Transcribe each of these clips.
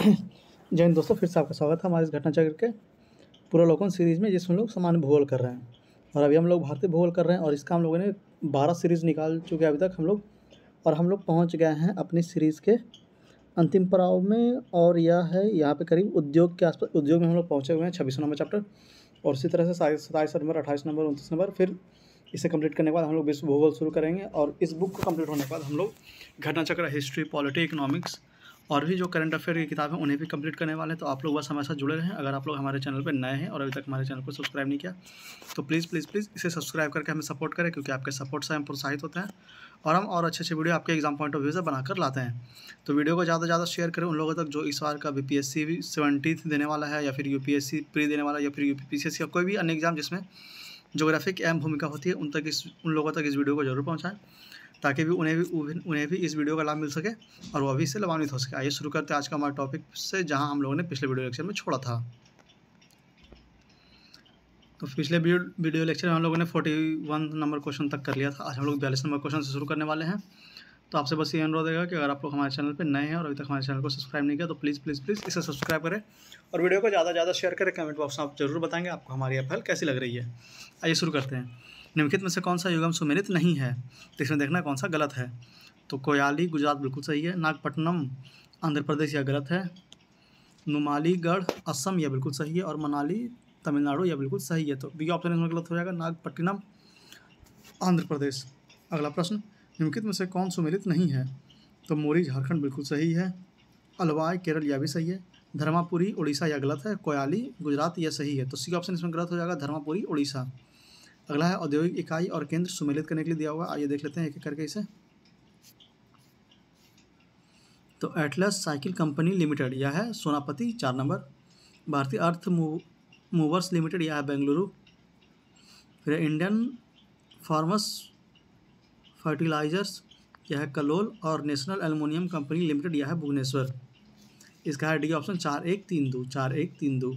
जैन दोस्तों फिर से आपका स्वागत है हमारे इस घटना चक्र के पूर्वालोकन सीरीज़ में जिसमें लोग सामान्य भूगोल कर रहे हैं और अभी हम लोग भारतीय भूगोल कर रहे हैं और इसका हम लोगों ने बारह सीरीज़ निकाल चुके हैं अभी तक हम लोग और हम लोग पहुँच गए हैं अपनी सीरीज़ के अंतिम पड़ाव में और यह है यहाँ पर करीब उद्योग के आसपास उद्योग में हम लोग पहुँचे हुए हैं छब्बीस नंबर चैप्टर और इसी तरह से सताईस नंबर अट्ठाईस नंबर उनतीस नंबर फिर इसे कंप्लीट करने के बाद हम लोग विश्व भूगोल शुरू करेंगे और इस बुक को कंप्लीट होने के बाद हम लोग घटना चक्र हिस्ट्री पॉलिटी इकोनॉमिक्स और भी जो करंट अफेयर की किताब है उन्हें भी कंप्लीट करने वाले हैं तो आप लोग बस हमारे साथ जुड़े रहें अगर आप लोग हमारे चैनल पर नए हैं और अभी तक हमारे चैनल को सब्सक्राइब नहीं किया तो प्लीज़ प्लीज़ प्लीज़ इसे सब्सक्राइब करके हमें सपोर्ट करें क्योंकि आपके सपोर्ट से हम प्रोत्साहित होते हैं और हम और अच्छे अच्छे वीडियो आपके एग्जाम पॉइंट ऑफ व्यू से बनाकर लाते हैं तो वीडियो को ज़्यादा से ज़्यादा शेयर करें उन लोगों तक जो इस बार का बी पी एस देने वाला है या फिर यू प्री देने वाला या फिर यू पी या कोई भी अन्य एग्जाम जिसमें जोग्राफिक अहम भूमिका होती है उन तक इस उन लोगों तक इस वीडियो को जरूर पहुँचाएँ ताकि भी उन्हें भी उन्हें भी इस वीडियो का लाभ मिल सके और वह भी इससे लाभान्वित हो सके आइए शुरू करते हैं आज का हमारा टॉपिक से जहाँ हम लोगों ने पिछले वीडियो लेक्चर में छोड़ा था तो पिछले वीडियो लेक्चर में हम लोगों ने फोर्टी वन नंबर क्वेश्चन तक कर लिया था आज हम लोग बयालीस नंबर क्वेश्चन से शुरू करने वाले हैं तो आपसे बस ये अनुरोध रहेगा कि अगर आप लोग हमारे चैनल पर नए हैं और अभी तक हमारे चैनल को सब्सक्राइब नहीं किया तो प्लीज़ प्लीज़ प्लीज़ इसे सब्सक्राइब करें और वीडियो को ज़्यादा से ज़्यादा शेयर करें कमेंट बॉक्स में आप जरूर बताएंगे आपको हमारी अपहल पहल कैसी लग रही है आइए शुरू करते हैं निम्नलिखित में से कौन सा युगम सुमेलित नहीं है तो इसमें देखना कौन सा गलत है तो कोयाली गुजरात बिल्कुल सही है नागपट्टनम आंध्र प्रदेश यह गलत है नुमालीगढ़ असम यह बिल्कुल सही है और मनाली तमिलनाडु यह बिल्कुल सही है तो बी ऑप्शन इसमें गलत हो जाएगा नागपट्टनम आंध्र प्रदेश अगला प्रश्न निम्नलिखित में से कौन सुमेलित नहीं है तो मोरी झारखंड बिल्कुल सही है अलवाय केरल यह भी सही है धर्मापुरी उड़ीसा यह गलत है कोयाली गुजरात यह सही है तो सी ऑप्शन इसमें गलत हो जाएगा धर्मापुरी उड़ीसा अगला है औद्योगिक इकाई और केंद्र सुमेलित करने के लिए दिया हुआ आइए देख लेते हैं एक एक करके इसे तो एटलस साइकिल कंपनी लिमिटेड यह है सोनापति चार नंबर भारतीय अर्थ मूवर्स लिमिटेड यह है बेंगलुरु फिर इंडियन फार्मस फर्टिलाइजर्स यह है कलोल और नेशनल एलुमिनियम कंपनी लिमिटेड यह है भुवनेश्वर इसका है डी ऑप्शन चार एक तीन दो चार एक तीन दो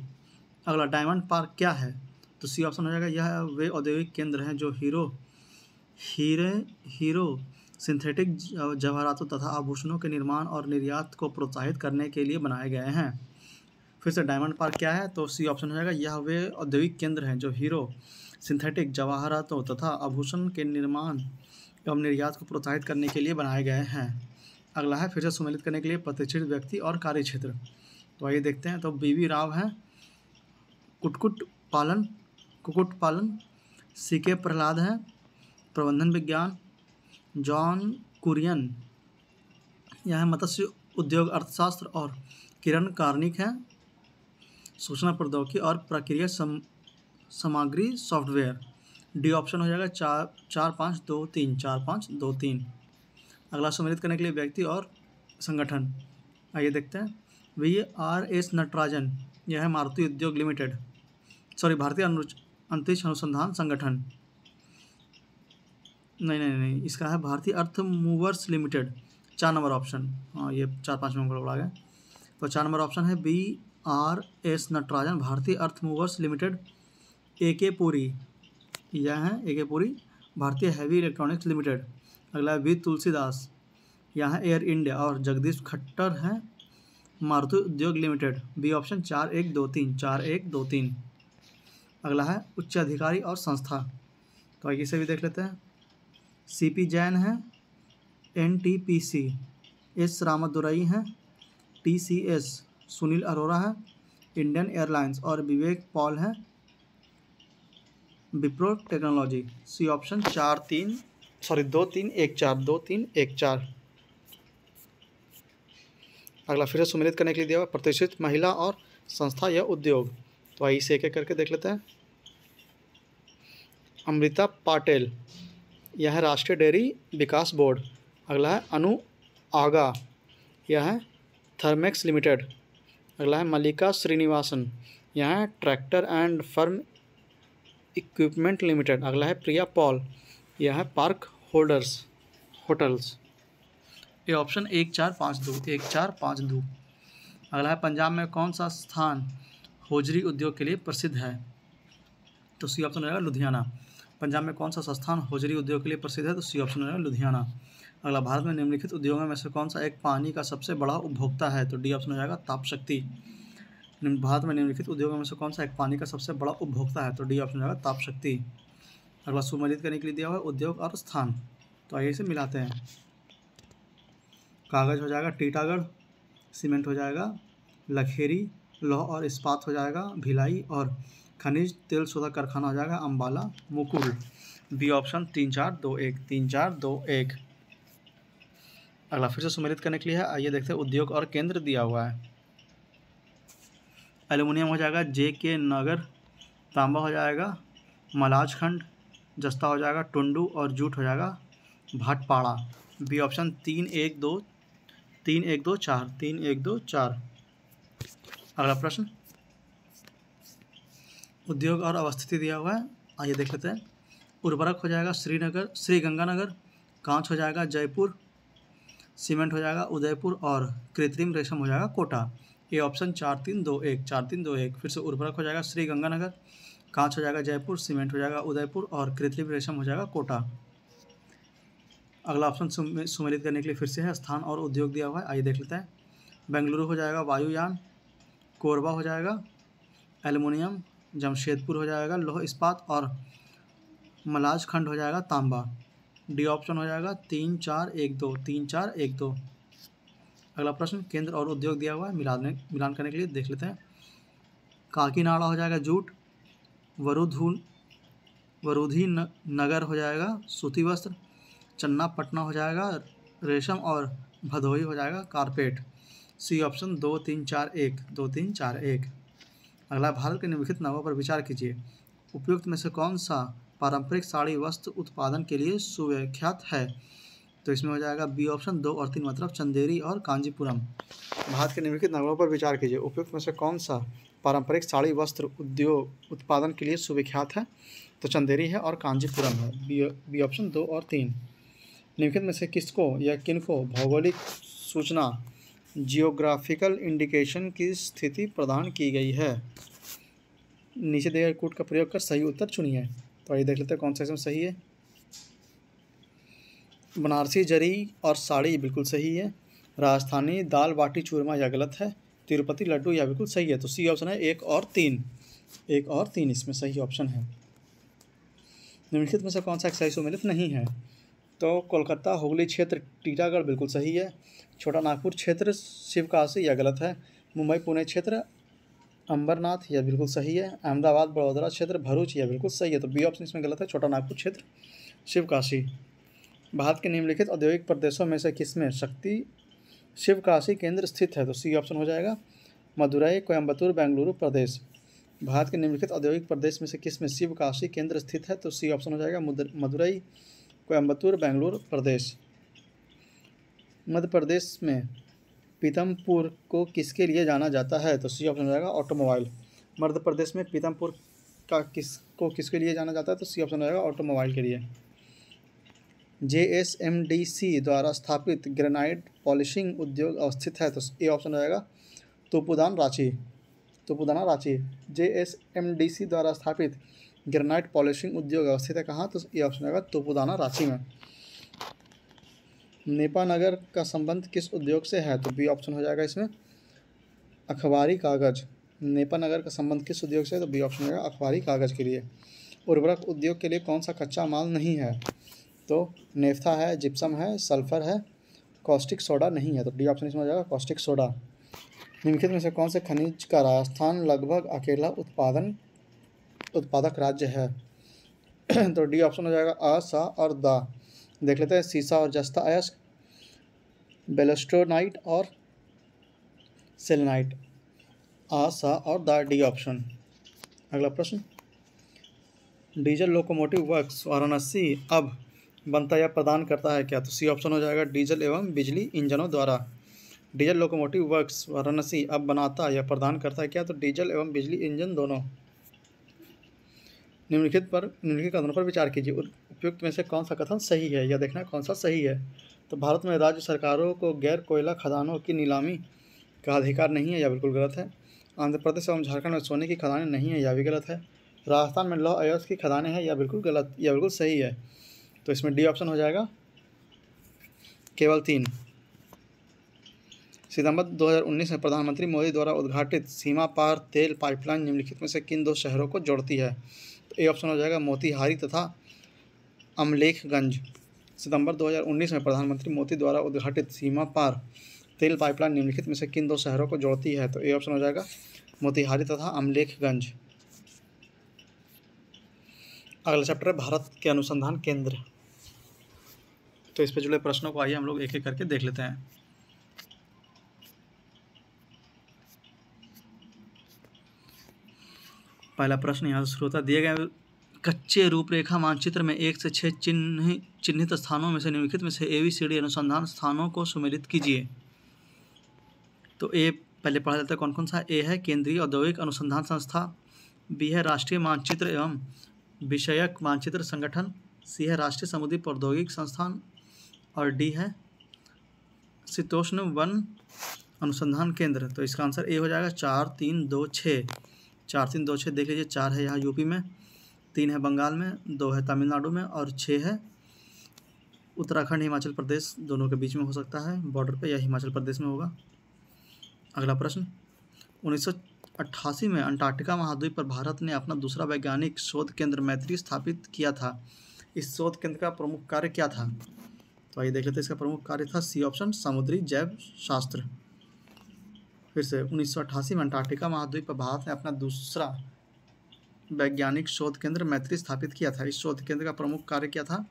अगला डायमंड पार्क क्या है तो सी ऑप्शन हो जाएगा यह वे औद्योगिक केंद्र हैं जो हीरो हीरे हीरो सिंथेटिक जवाहरातों तथा आभूषणों के निर्माण और निर्यात को प्रोत्साहित करने के लिए बनाए गए हैं फिर से डायमंड पार्क क्या है तो सी ऑप्शन हो जाएगा यह वे औद्योगिक केंद्र हैं जो हीरो सिंथेटिक जवाहरातों तथा आभूषण के निर्माण एवं निर्यात को प्रोत्साहित करने के लिए बनाए गए हैं अगला है फिर से सम्मिलित करने के लिए प्रतिष्ठित व्यक्ति और कार्य क्षेत्र तो आइए देखते हैं तो बीवी राव हैं कुटकुट पालन कुकुट पालन सी के प्रहलाद हैं प्रबंधन विज्ञान जॉन कुरियन यह है मत्स्य उद्योग अर्थशास्त्र और किरण कार्निक हैं सूचना प्रौद्योगिकी और प्रक्रिया सम सामग्री सॉफ्टवेयर डी ऑप्शन हो जाएगा चार चार पाँच दो तीन चार पाँच दो तीन अगला सम्मिलित करने के लिए व्यक्ति और संगठन आइए देखते हैं वी आर एस नटराजन यह है मारुति उद्योग लिमिटेड सॉरी भारतीय अंतरिक्ष अनुसंधान संगठन नहीं नहीं नहीं इसका है भारतीय अर्थ मूवर्स लिमिटेड चार नंबर ऑप्शन हाँ ये चार पाँच नंबर उड़ा गया तो चार नंबर ऑप्शन है B R S Natarajan Bharatiya earth movers limited A के पुरी यह है ए के पुरी भारतीय हैवी इलेक्ट्रॉनिक्स लिमिटेड अगला है वी तुलसीदास यहाँ एयर इंडिया और जगदीश खट्टर हैं मारुति उद्योग लिमिटेड बी ऑप्शन चार एक दो तीन चार एक दो तीन अगला है उच्च अधिकारी और संस्था तो आइए इसे भी देख लेते हैं सी पी जैन है N T P C S Ramadurai हैं T C S Sunil Arora है इंडियन एयरलाइंस और विवेक पॉल हैं विप्रो टेक्नोलॉजी सी ऑप्शन चार तीन सॉरी दो तीन एक चार दो तीन एक चार अगला फिर सुमिलित करने के लिए दिया हुआ प्रतिष्ठित महिला और संस्था या उद्योग तो आइए इसे एक एक करके देख लेते हैं अमृता पाटिल यह है राष्ट्रीय डेयरी विकास बोर्ड अगला है अनु आगा यह है थर्मेक्स लिमिटेड अगला है मल्लिका श्रीनिवासन यह है tractor and farm equipment limited अगला है प्रिया पॉल यह है पार्क होल्डर्स होटल्स ये ऑप्शन एक चार पाँच दो एक चार पाँच दो अगला है पंजाब में कौन सा स्थान होजरी उद्योग के लिए प्रसिद्ध है तो सी ऑप्शन रहेगा लुधियाना पंजाब में कौन सा संस्थान होजरी उद्योग के लिए प्रसिद्ध है तो सी ऑप्शन है लुधियाना अगला भारत में निम्नलिखित उद्योगों में से कौन सा एक पानी का सबसे बड़ा उपभोक्ता है तो डी ऑप्शन हो जाएगा ताप शक्ति भारत में निम्नलिखित उद्योगों में से कौन सा एक पानी का सबसे बड़ा उपभोक्ता है तो डी ऑप्शन हो जाएगा ताप शक्ति अगला सुमेलित करने के लिए दिया हुआ है उद्योग और स्थान तो आइए इसे मिलाते हैं कागज़ हो जाएगा टीटागढ़ सीमेंट हो जाएगा लखेरी लौह और इस्पात हो जाएगा भिलाई और खनिज तेल शोधक कारखाना हो जाएगा अम्बाला मुकुल बी ऑप्शन तीन चार दो एक तीन चार दो एक अगला फिर से सुमेलित करने के लिए है आइए देखते हैं उद्योग और केंद्र दिया हुआ है एल्यूमिनियम हो जाएगा जे के नगर तांबा हो जाएगा मलाजखंड जस्ता हो जाएगा टुंडू और जूट हो जाएगा भाटपाड़ा बी ऑप्शन तीन एक दो तीन एक दो चार तीन एक दो चार अगला प्रश्न उद्योग और अवस्थिति दिया हुआ है आइए देख लेते हैं उर्वरक हो जाएगा श्रीनगर श्री गंगानगर कांच हो जाएगा जयपुर सीमेंट हो जाएगा उदयपुर और कृत्रिम रेशम हो जाएगा कोटा ये ऑप्शन चार तीन दो एक चार तीन दो एक फिर से उर्वरक हो जाएगा श्री गंगानगर कांच हो जाएगा जयपुर सीमेंट हो जाएगा उदयपुर और कृत्रिम रेशम हो जाएगा कोटा अगला ऑप्शन सुमेलित करने के लिए फिर से है स्थान और उद्योग दिया हुआ है आइए देख लेते हैं बेंगलुरु हो जाएगा वायुयान कोरबा हो जाएगा एलुमिनियम जमशेदपुर हो जाएगा लोह इस्पात और मलाज खंड हो जाएगा तांबा डी ऑप्शन हो जाएगा तीन चार एक दो तीन चार एक दो अगला प्रश्न केंद्र और उद्योग दिया हुआ है मिलाने मिलान करने के लिए देख लेते हैं काकीनाड़ा हो जाएगा जूट वरुधून वरुधी न, नगर हो जाएगा सूती वस्त्र चन्ना पटना हो जाएगा रेशम और भदोही हो जाएगा कारपेट सी ऑप्शन दो तीन चार एक दो तीन चार एक अगला भारत के निम्नलिखित नामों पर विचार कीजिए उपयुक्त में से कौन सा पारंपरिक साड़ी वस्त्र उत्पादन के लिए सुविख्यात है तो इसमें हो जाएगा बी ऑप्शन दो और तीन मतलब चंदेरी और कांजीपुरम भारत के निम्नलिखित नगरों पर विचार कीजिए उपयुक्त में से कौन सा पारंपरिक साड़ी वस्त्र उद्योग उत्पादन के लिए सुविख्यात है तो चंदेरी है और कांजीपुरम है बी ऑप्शन दो और तीन निम्नलिखित में से किसको या किनको भौगोलिक सूचना जियोग्राफिकल इंडिकेशन की स्थिति प्रदान की गई है नीचे दिए गए कूट का प्रयोग कर सही उत्तर चुनिए तो आइए देख लेते हैं कौन सा इसमें सही है बनारसी जरी और साड़ी बिल्कुल सही है राजस्थानी दाल बाटी चूरमा यह गलत है तिरुपति लड्डू यह बिल्कुल सही है तो सी ऑप्शन है एक और तीन एक और तीन इसमें सही ऑप्शन है निम्नलिखित में से कौन सा एक्सरसाइज सम्मिलित नहीं है तो कोलकाता हुगली क्षेत्र टीटागढ़ बिल्कुल सही है छोटा नागपुर क्षेत्र शिवकाशी यह गलत है मुंबई पुणे क्षेत्र अंबरनाथ यह बिल्कुल सही है अहमदाबाद बड़ोदरा क्षेत्र भरूच यह बिल्कुल सही है तो बी ऑप्शन इसमें गलत है छोटा नागपुर क्षेत्र शिवकाशी भारत के निम्नलिखित औद्योगिक प्रदेशों में से किसमें शक्ति शिवकाशी केंद्र स्थित है तो सी ऑप्शन हो जाएगा मदुरई कोयम्बतूर बेंगलुरु प्रदेश भारत के निम्नलिखित औद्योगिक प्रदेश में से किसमें शिवकाशी केंद्र स्थित है तो सी ऑप्शन हो जाएगा मदुरई कोयम्बतूर बेंगलुरु प्रदेश मध्य प्रदेश में पीतमपुर को किसके लिए जाना जाता है तो सी ऑप्शन हो जाएगा ऑटोमोबाइल मध्य प्रदेश में पीतमपुर का किस को किसके लिए जाना जाता है तो सी ऑप्शन हो जाएगा ऑटोमोबाइल के लिए J S M D C द्वारा स्थापित ग्रेनाइट पॉलिशिंग उद्योग अवस्थित है तो ए ऑप्शन हो जाएगा Tupudana Ranchi Tupudana Ranchi J S M D C द्वारा स्थापित ग्रेनाइट पॉलिशिंग उद्योग अवस्थित है कहाँ तो ये ऑप्शन आएगा तोपुदाना रांची में नेपा नगर का संबंध किस उद्योग से है तो बी ऑप्शन हो जाएगा इसमें अखबारी कागज़ नेपा नगर का संबंध किस उद्योग से है तो बी ऑप्शन होगा अखबारी कागज़ के लिए उर्वरक उद्योग के लिए कौन सा कच्चा माल नहीं है तो नेफ्था है जिप्सम है सल्फर है कॉस्टिक सोडा नहीं है तो डी ऑप्शन इसमें हो जाएगा कॉस्टिक सोडा निम्नलिखित में से कौन से खनिज का राजस्थान लगभग अकेला उत्पादन उत्पादक राज्य है तो डी ऑप्शन हो जाएगा अ सा और द देख लेते हैं सीसा और जस्ता अयस्क बेलेस्ट्रोनाइट और सेलेनाइट आ सा और द डी ऑप्शन अगला प्रश्न डीजल लोकोमोटिव वर्क्स वाराणसी अब बनता या प्रदान करता है क्या तो सी ऑप्शन हो जाएगा डीजल एवं बिजली इंजनों द्वारा डीजल लोकोमोटिव वर्क्स वाराणसी अब बनाता या प्रदान करता है क्या तो डीजल एवं बिजली इंजन दोनों निम्नलिखित पर निम्नलिखित कथनों पर विचार कीजिए उपयुक्त में से कौन सा कथन सही है या देखना कौन सा सही है तो भारत में राज्य सरकारों को गैर कोयला खदानों की नीलामी का अधिकार नहीं है या बिल्कुल गलत है आंध्र प्रदेश एवं झारखंड में सोने की खदानें नहीं है या भी गलत है राजस्थान में लौह अयोध्या की खदानें हैं या बिल्कुल गलत या बिल्कुल सही है तो इसमें डी ऑप्शन हो जाएगा केवल तीन सितंबर 2019 में प्रधानमंत्री मोदी द्वारा उद्घाटित सीमा पार तेल पाइपलाइन निम्नलिखित में से किन दो शहरों को जोड़ती है ए ऑप्शन हो जाएगा मोतिहारी तथा अमलेखगंज सितंबर 2019 में प्रधानमंत्री मोदी द्वारा उद्घाटित सीमा पार तेल पाइपलाइन निम्नलिखित में से किन दो शहरों को जोड़ती है तो ए ऑप्शन हो जाएगा मोतिहारी तथा अमलेखगंज अगला चैप्टर है भारत के अनुसंधान केंद्र तो इस पर जुड़े प्रश्नों को आइए हम लोग एक एक करके देख लेते हैं पहला प्रश्न यहाँ से शुरू होता दिए गए कच्चे रूपरेखा मानचित्र में एक से छः चिन्ह चिन्हित स्थानों में से निम्नलिखित में से ए वी सी डी अनुसंधान स्थानों को सुमिलित कीजिए तो ए पहले पढ़ा जाता है कौन कौन सा ए है केंद्रीय औद्योगिक अनुसंधान संस्था बी है राष्ट्रीय मानचित्र एवं विषयक मानचित्र संगठन सी है राष्ट्रीय समुद्री प्रौद्योगिक संस्थान और डी है शीतोष्ण वन अनुसंधान केंद्र तो इसका आंसर ए हो जाएगा चार तीन दो छः चार तीन दो छः देख लीजिए चार है यहाँ यूपी में तीन है बंगाल में दो है तमिलनाडु में और छः है उत्तराखंड हिमाचल प्रदेश दोनों के बीच में हो सकता है बॉर्डर पे या हिमाचल प्रदेश में होगा अगला प्रश्न उन्नीस में अंटार्कटिका महाद्वीप पर भारत ने अपना दूसरा वैज्ञानिक शोध केंद्र मैत्री स्थापित किया था इस शोध केंद्र का प्रमुख कार्य क्या था तो आइए देख लेते हैं इसका प्रमुख कार्य था सी ऑप्शन समुद्री जैव शास्त्र फिर से उन्नीस में अंटार्कटिका महाद्वीप पर भारत ने अपना दूसरा वैज्ञानिक शोध केंद्र मैत्री स्थापित किया था इस शोध केंद्र का प्रमुख कार्य क्या था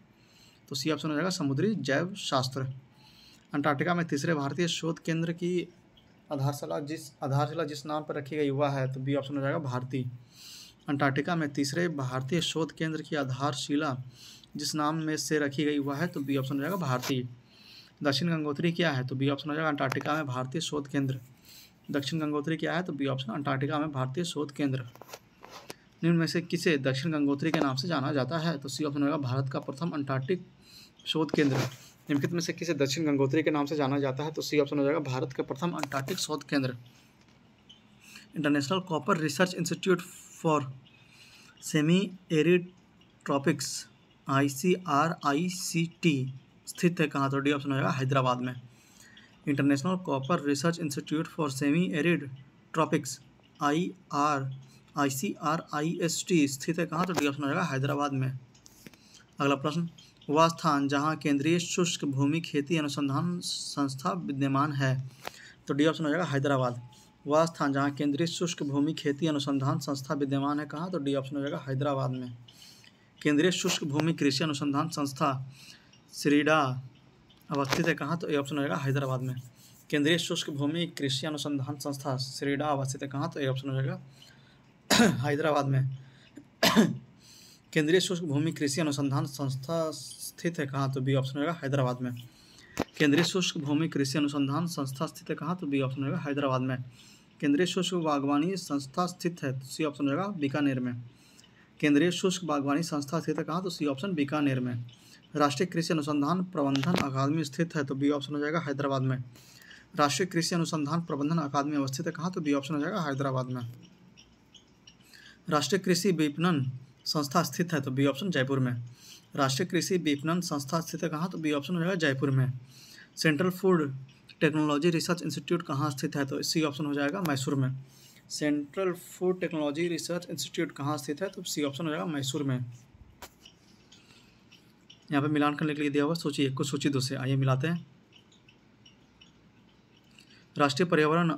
तो सी ऑप्शन हो जाएगा समुद्री जैव शास्त्र अंटार्कटिका में तीसरे भारतीय शोध केंद्र की आधारशिला जिस आधारशिला जिस नाम पर रखी गई हुआ है तो बी ऑप्शन हो जाएगा भारती अंटार्कटिका में तीसरे भारतीय शोध केंद्र की आधारशिला जिस नाम में से रखी गई हुआ है तो बी ऑप्शन हो जाएगा भारतीय दक्षिण गंगोत्री क्या है तो बी ऑप्शन हो जाएगा अंटार्कटिका में भारतीय शोध केंद्र दक्षिण गंगोत्री क्या है तो बी ऑप्शन अंटार्कटिका में भारतीय शोध केंद्र निम्न में से किसे दक्षिण गंगोत्री के नाम से जाना जाता है तो सी ऑप्शन होगा भारत का प्रथम अंटार्कटिक शोध केंद्र निम्नलिखित में से किसे दक्षिण गंगोत्री के नाम से जाना जाता है तो सी ऑप्शन हो जाएगा भारत का प्रथम अंटार्कटिक शोध केंद्र international copper research institute for semi arid tropics I C R I C T स्थित है कहाँ तो डी ऑप्शन हो जाएगा हैदराबाद में international copper research institute for semi arid tropics I R I C R I S T स्थित है कहाँ तो डी ऑप्शन हो जाएगा हैदराबाद में अगला प्रश्न वह स्थान जहाँ केंद्रीय शुष्क भूमि खेती अनुसंधान संस्था विद्यमान है तो डी ऑप्शन हो जाएगा हैदराबाद वह स्थान जहाँ केंद्रीय शुष्क भूमि खेती अनुसंधान संस्था विद्यमान है कहाँ तो डी ऑप्शन हो जाएगा हैदराबाद में केंद्रीय शुष्क भूमि कृषि अनुसंधान संस्था श्रीडा अवस्थित है कहाँ तो ये ऑप्शन रहेगा हैदराबाद में केंद्रीय शुष्क भूमि कृषि अनुसंधान संस्था श्रीडा अवस्थित तो है कहाँ तो ये ऑप्शन हो जाएगा हैदराबाद में केंद्रीय शुष्क भूमि कृषि अनुसंधान संस्था स्थित है कहाँ तो बी ऑप्शन होगा हैदराबाद में केंद्रीय शुष्क भूमि कृषि अनुसंधान संस्था स्थित है कहाँ तो बी ऑप्शन होगा हैदराबाद में केंद्रीय शुष्क बागवानी संस्था स्थित है तो सी ऑप्शन होगा बीकानेर में केंद्रीय शुष्क बागवानी संस्था स्थित है कहाँ तो सी ऑप्शन बीकानेर में राष्ट्रीय कृषि अनुसंधान प्रबंधन अकादमी स्थित है तो बी ऑप्शन हो जाएगा हैदराबाद में राष्ट्रीय कृषि अनुसंधान प्रबंधन अकादमी अवस्थित है कहाँ तो बी ऑप्शन हो जाएगा हैदराबाद में राष्ट्रीय कृषि विपणन संस्था स्थित है तो बी ऑप्शन जयपुर में राष्ट्रीय कृषि विपणन संस्था स्थित है कहाँ तो बी ऑप्शन हो जाएगा जयपुर में central food technology research institute कहाँ स्थित है तो सी ऑप्शन हो जाएगा मैसूर में central food technology research institute कहाँ स्थित है तो सी ऑप्शन हो जाएगा मैसूर में यहाँ पे मिलान करने के लिए दिया हुआ सूची एक को सूची दो से आइए मिलाते हैं राष्ट्रीय पर्यावरण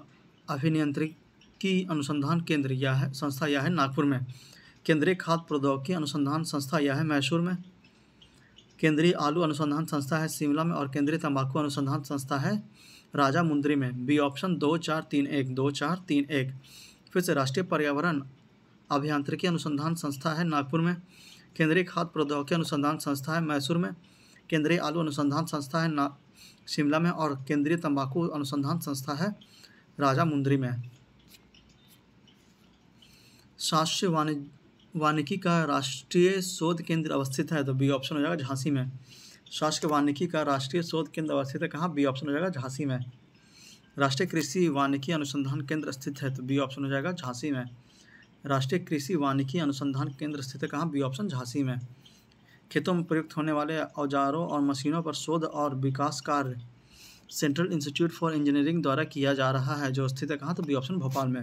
अभिनियंत्रिकी अनुसंधान केंद्र यह है संस्था यह है नागपुर में केंद्रीय खाद्य प्रौद्योगिकी अनुसंधान संस्था यह है मैसूर में केंद्रीय आलू अनुसंधान संस्था है शिमला में और केंद्रीय तंबाकू अनुसंधान संस्था है राजा मुंद्री में बी ऑप्शन दो चार तीन एक दो चार तीन एक फिर से राष्ट्रीय पर्यावरण अभियांत्रिकी अनुसंधान संस्था है नागपुर में केंद्रीय खाद्य प्रौद्योगिकी अनुसंधान संस्था है मैसूर में केंद्रीय आलू अनुसंधान संस्था है ना शिमला में और केंद्रीय तंबाकू अनुसंधान संस्था है राजा मुंद्री में शास्त्रीय वाणिज्य वानिकी का राष्ट्रीय शोध केंद्र अवस्थित है तो बी ऑप्शन हो जाएगा झांसी में शास्त्रीय वानिकी का राष्ट्रीय शोध केंद्र अवस्थित है कहाँ बी ऑप्शन हो जाएगा झांसी में राष्ट्रीय कृषि वानिकी अनुसंधान केंद्र स्थित है तो बी ऑप्शन हो जाएगा झांसी में राष्ट्रीय कृषि वानिकी अनुसंधान केंद्र स्थित कहाँ बी ऑप्शन झांसी में खेतों में प्रयुक्त होने वाले औजारों और मशीनों पर शोध और विकास कार्य सेंट्रल इंस्टीट्यूट फॉर इंजीनियरिंग द्वारा किया जा रहा है जो स्थित है कहाँ तो बी ऑप्शन भोपाल में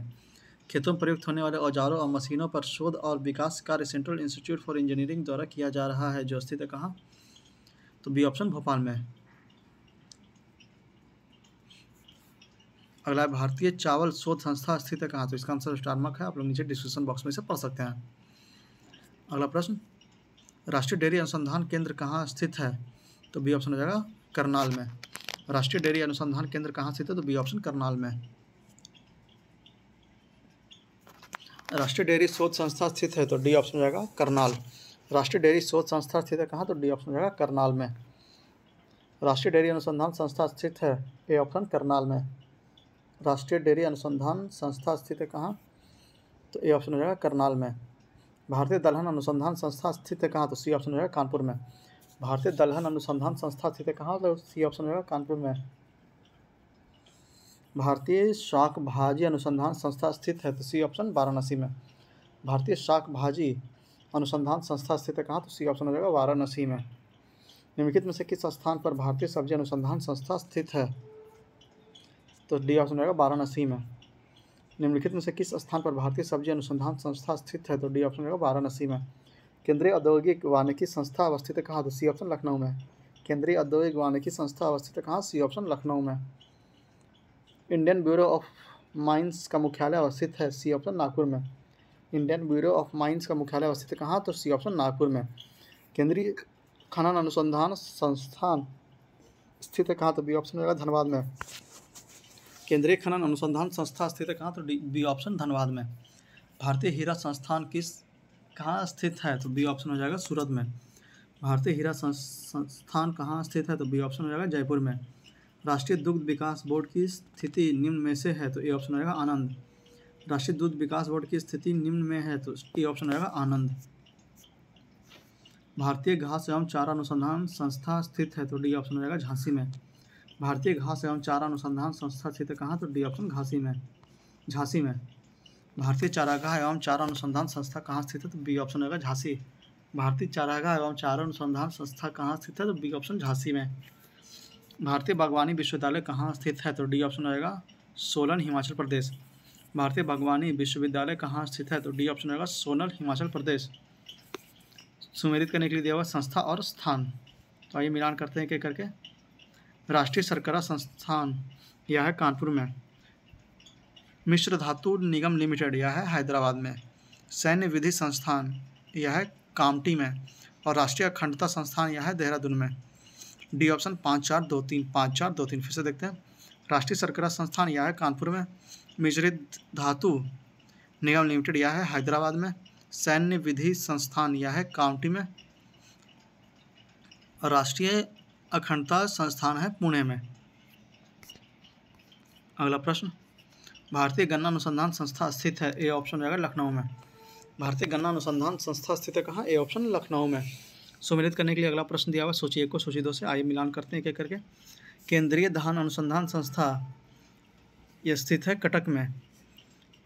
खेतों में प्रयुक्त होने वाले औजारों और मशीनों पर शोध और विकास कार्य सेंट्रल इंस्टीट्यूट फॉर इंजीनियरिंग द्वारा किया जा रहा है जो स्थित है कहाँ तो बी ऑप्शन भोपाल में अगला भारतीय चावल शोध संस्था स्थित है कहाँ तो इसका आंसर स्टारमक है आप लोग नीचे डिस्क्रिप्शन बॉक्स में से पढ़ सकते हैं अगला प्रश्न राष्ट्रीय डेयरी अनुसंधान केंद्र कहाँ स्थित है तो बी ऑप्शन हो जाएगा करनाल में राष्ट्रीय डेयरी अनुसंधान केंद्र कहाँ स्थित है तो बी ऑप्शन करनाल में राष्ट्रीय डेयरी शोध संस्था स्थित है तो डी ऑप्शन हो जाएगा करनाल राष्ट्रीय डेयरी शोध संस्था स्थित है कहाँ तो डी ऑप्शन हो जाएगा करनाल में राष्ट्रीय डेयरी अनुसंधान संस्था स्थित है ए ऑप्शन करनाल में राष्ट्रीय डेयरी अनुसंधान संस्था स्थित है कहाँ तो ए ऑप्शन हो जाएगा करनाल में भारतीय दलहन अनुसंधान संस्था स्थित है कहाँ तो सी ऑप्शन हो जाएगा कानपुर में भारतीय दलहन अनुसंधान संस्था स्थित है कहाँ तो सी ऑप्शन हो जाएगा कानपुर में भारतीय शाक भाजी अनुसंधान संस्था स्थित है तो सी ऑप्शन वाराणसी में भारतीय शाक भाजी अनुसंधान संस्था स्थित है कहाँ तो सी ऑप्शन हो जाएगा वाराणसी में निम्नलिखित में से किस स्थान पर भारतीय सब्जी अनुसंधान संस्था स्थित है तो डी ऑप्शन रहेगा वाराणसी में निम्नलिखित में से किस स्थान पर भारतीय सब्जी अनुसंधान संस्था स्थित है तो डी ऑप्शन रहेगा वाराणसी में केंद्रीय औद्योगिक वानिकी संस्था अवस्थित कहाँ तो सी ऑप्शन लखनऊ में केंद्रीय औद्योगिक वानिकी संस्था अवस्थित कहाँ सी ऑप्शन लखनऊ में इंडियन ब्यूरो ऑफ माइंस का मुख्यालय अवस्थित है सी ऑप्शन नागपुर में इंडियन ब्यूरो ऑफ माइंस का मुख्यालय अवस्थित कहाँ तो सी ऑप्शन नागपुर में केंद्रीय खनन अनुसंधान संस्थान स्थित कहाँ तो बी ऑप्शन रहेगा धनबाद में केंद्रीय खनन अनुसंधान संस्था स्थित है कहाँ तो बी ऑप्शन धनबाद में भारतीय हीरा संस्थान किस कहाँ स्थित है तो बी ऑप्शन हो जाएगा सूरत में भारतीय हीरा संस्थान कहाँ स्थित है तो बी ऑप्शन हो जाएगा जयपुर में राष्ट्रीय दुग्ध विकास बोर्ड की स्थिति निम्न में से है तो ए ऑप्शन हो जाएगा आनंद राष्ट्रीय दुग्ध विकास बोर्ड की स्थिति निम्न में है तो ए ऑप्शन हो जाएगा आनंद भारतीय घास एवं चारा अनुसंधान संस्था स्थित है तो डी ऑप्शन हो जाएगा झांसी में भारतीय घास एवं चारा अनुसंधान संस्था क्षेत्र तो कहाँ तो डी ऑप्शन घासी में झांसी में भारतीय चारागाह एवं चारा अनुसंधान संस्था कहाँ स्थित है तो बी ऑप्शन होगा झांसी भारतीय चारागाह एवं चारा अनुसंधान संस्था कहाँ स्थित है तो बी ऑप्शन झांसी में भारतीय बागवानी विश्वविद्यालय कहाँ स्थित है तो डी ऑप्शन रहेगा सोलन हिमाचल प्रदेश भारतीय बागवानी विश्वविद्यालय कहाँ स्थित है तो डी ऑप्शन रहेगा सोलन हिमाचल प्रदेश सुमेरित करने के लिए दिया हुआ संस्था और स्थान तो आइए मिलान करते हैं क्या करके राष्ट्रीय सरकरा संस्थान यह है कानपुर में मिश्र धातु निगम लिमिटेड यह है हैदराबाद में सैन्य विधि संस्थान यह है कामटी में और राष्ट्रीय अखंडता संस्थान यह है देहरादून में डी ऑप्शन पाँच चार दो तीन पाँच चार दो तीन फिर से देखते हैं राष्ट्रीय सरकरा संस्थान यह है कानपुर में मिश्रित धातु निगम लिमिटेड यह है हैदराबाद में सैन्य विधि संस्थान यह है काउंटी में राष्ट्रीय अखंडता संस्थान है पुणे में अगला प्रश्न भारतीय गन्ना अनुसंधान संस्था स्थित है ए ऑप्शन हो जाएगा लखनऊ में भारतीय गन्ना अनुसंधान संस्था स्थित है कहाँ ए ऑप्शन लखनऊ में सुमिलित करने के लिए अगला प्रश्न दिया हुआ सूची एक को सूची दो से आइए मिलान करते हैं क्या करके केंद्रीय धान अनुसंधान संस्था यह स्थित है कटक में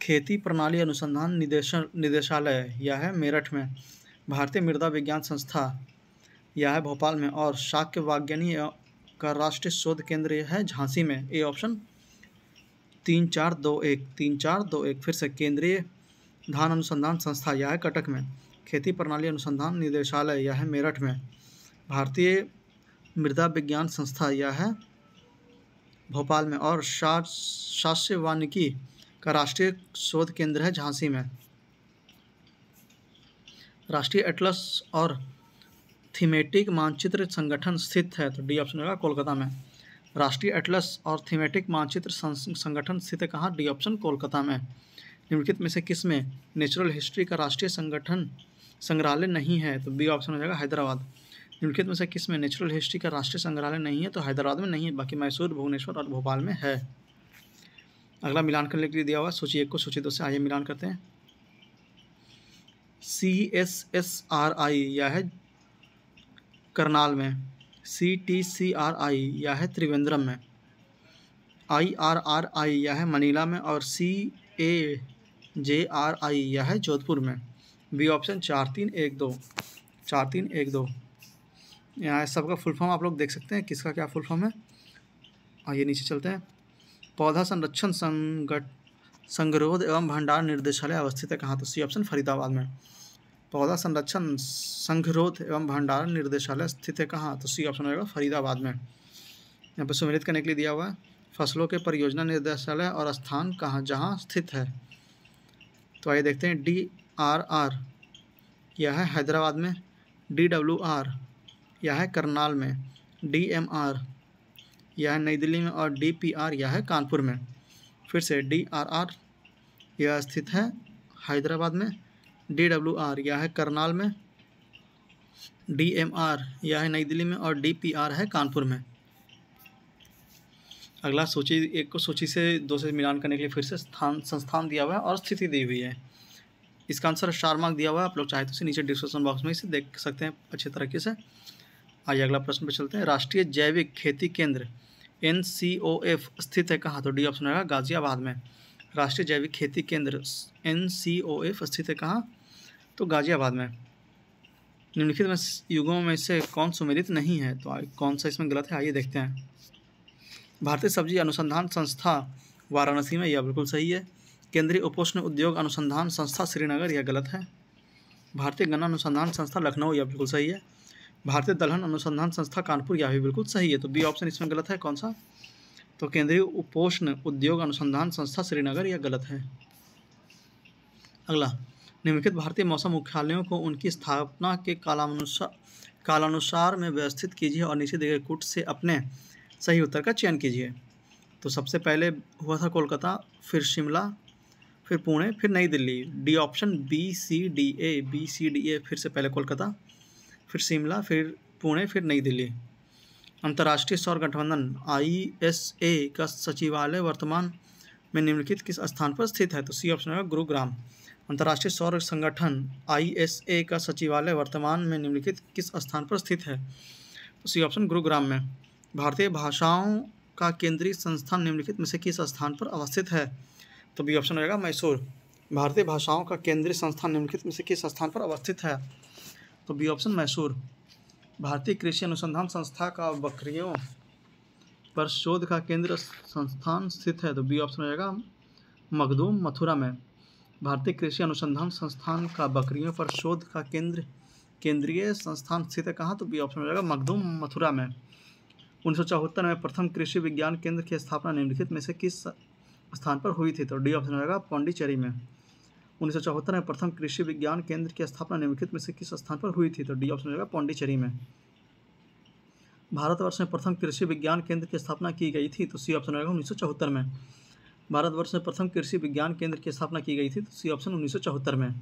खेती प्रणाली अनुसंधान निदेशन निदेशालय यह है मेरठ में भारतीय मृदा विज्ञान संस्था यह है भोपाल में और शाक्य वाग्यनी का राष्ट्रीय शोध केंद्र यह है झांसी में ए ऑप्शन तीन चार दो एक तीन चार दो एक फिर से केंद्रीय धान अनुसंधान संस्था यह है कटक में खेती प्रणाली अनुसंधान निदेशालय यह है मेरठ में भारतीय मृदा विज्ञान संस्था यह है भोपाल में और शास्य वानिकी का राष्ट्रीय शोध केंद्र है झांसी में राष्ट्रीय एटलस और थीमेटिक मानचित्र संगठन स्थित है तो डी ऑप्शन होगा कोलकाता में राष्ट्रीय एटलस और थीमेटिक मानचित्र संगठन स्थित है कहाँ डी ऑप्शन कोलकाता में निम्नलिखित में से किस में नेचुरल हिस्ट्री का राष्ट्रीय संगठन संग्रहालय नहीं है तो बी ऑप्शन हो जाएगा हैदराबाद निम्नलिखित में से किस में नेचुरल हिस्ट्री का राष्ट्रीय संग्रहालय नहीं है तो हैदराबाद में नहीं है बाकी मैसूर भुवनेश्वर और भोपाल में है अगला मिलान करने के लिए दिया हुआ सूची एक को सूची दो से आइए मिलान करते हैं C S S R I यह है करनाल में C T C R I यह है त्रिवेंद्रम में आई आर आर आई यह है मनीला में और सी ए जे आर आई यह है जोधपुर में बी ऑप्शन चार तीन एक दो चार तीन एक दो यहाँ सबका फुल फॉर्म आप लोग देख सकते हैं किसका क्या फुल फॉर्म है आइए नीचे चलते हैं पौधा संरक्षण संगठ संगरोध एवं भंडार निर्देशालय अवस्थित है कहाँ तो सी ऑप्शन फरीदाबाद में पौधा संरक्षण संघरोध एवं भंडारण निर्देशालय स्थित है कहाँ तो सी ऑप्शन होगा फरीदाबाद में यहाँ पर सुमिलित करने के लिए दिया हुआ है फसलों के परियोजना निर्देशालय और स्थान कहाँ जहाँ स्थित है तो आइए देखते हैं डी आर आर यह है हैदराबाद में डी डब्ल्यू आर यह है करनाल में डी एम आर यह है नई दिल्ली में और डी पी आर यह है कानपुर में फिर से डी आर आर यह स्थित है हैदराबाद में डी डब्ल्यू आर यह है करनाल में डी एम आर यह है नई दिल्ली में और डी पी आर है कानपुर में अगला सूची एक को सूची से दो से मिलान करने के लिए फिर से स्थान संस्थान दिया हुआ है और स्थिति दी हुई है इसका आंसर स्टार मार्क दिया हुआ है आप लोग चाहे तो इसे नीचे डिस्क्रिप्शन बॉक्स में इसे देख सकते हैं अच्छे तरीके से आइए अगला प्रश्न पर चलते हैं राष्ट्रीय जैविक खेती केंद्र एन स्थित है कहाँ तो डी ऑप्शन रहेगा गाजियाबाद में राष्ट्रीय जैविक खेती केंद्र एन सी ओ एफ स्थित है कहाँ तो गाजियाबाद में निम्नलिखित में युगों में से कौन सुमेलित नहीं है तो कौन सा इसमें गलत है आइए देखते हैं भारतीय सब्जी अनुसंधान संस्था वाराणसी में यह बिल्कुल सही है केंद्रीय उपोष्ण उद्योग अनुसंधान संस्था श्रीनगर यह गलत है भारतीय गन्ना अनुसंधान संस्था लखनऊ यह बिल्कुल सही है भारतीय दलहन अनुसंधान संस्था कानपुर यह भी बिल्कुल सही है तो बी ऑप्शन इसमें गलत है कौन सा तो केंद्रीय उपोषण उद्योग अनुसंधान संस्था श्रीनगर यह गलत है अगला निम्नलिखित भारतीय मौसम मुख्यालयों को उनकी स्थापना के कालानुसार कालानुसार में व्यवस्थित कीजिए और निश्चित दिए गए कूट से अपने सही उत्तर का चयन कीजिए तो सबसे पहले हुआ था कोलकाता फिर शिमला फिर पुणे फिर Nai Delhi D option B C D A B C D A फिर से पहले कोलकाता फिर शिमला फिर पुणे फिर नई दिल्ली अंतर्राष्ट्रीय सौर गठबंधन ए का सचिवालय वर्तमान में निम्नलिखित किस स्थान पर स्थित है तो सी ऑप्शन होगा गुरुग्राम अंतर्राष्ट्रीय सौर संगठन ए का सचिवालय वर्तमान में निम्नलिखित किस स्थान पर स्थित है तो सी ऑप्शन गुरुग्राम में भारतीय भाषाओं का केंद्रीय संस्थान निम्नलिखित में से किस स्थान पर अवस्थित है तो बी ऑप्शन रहेगा मैसूर भारतीय भाषाओं का केंद्रीय संस्थान निम्नलिखित में से किस स्थान पर अवस्थित है तो बी ऑप्शन मैसूर भारतीय कृषि अनुसंधान संस्था का बकरियों पर शोध का केंद्र संस्थान स्थित है तो बी ऑप्शन हो जाएगा मखदूम मथुरा में भारतीय कृषि अनुसंधान संस्थान का बकरियों पर शोध का केंद्र केंद्रीय संस्थान स्थित है कहाँ तो बी ऑप्शन हो जाएगा मखदूम मथुरा में उन्नीस में प्रथम कृषि विज्ञान केंद्र की स्थापना निम्नलिखित में से किस स्थान पर हुई थी तो डी ऑप्शन हो जाएगा पाण्डिचेरी में उन्नीस में प्रथम कृषि विज्ञान केंद्र की स्थापना निम्नलिखित में से किस स्थान पर हुई थी तो डी ऑप्शन हो जाएगा पौंडीचेरी में भारतवर्ष में प्रथम कृषि विज्ञान केंद्र की स्थापना की गई थी तो सी ऑप्शन रहेगा उन्नीस में भारतवर्ष में प्रथम कृषि विज्ञान केंद्र की स्थापना की गई थी तो सी ऑप्शन उन्नीस में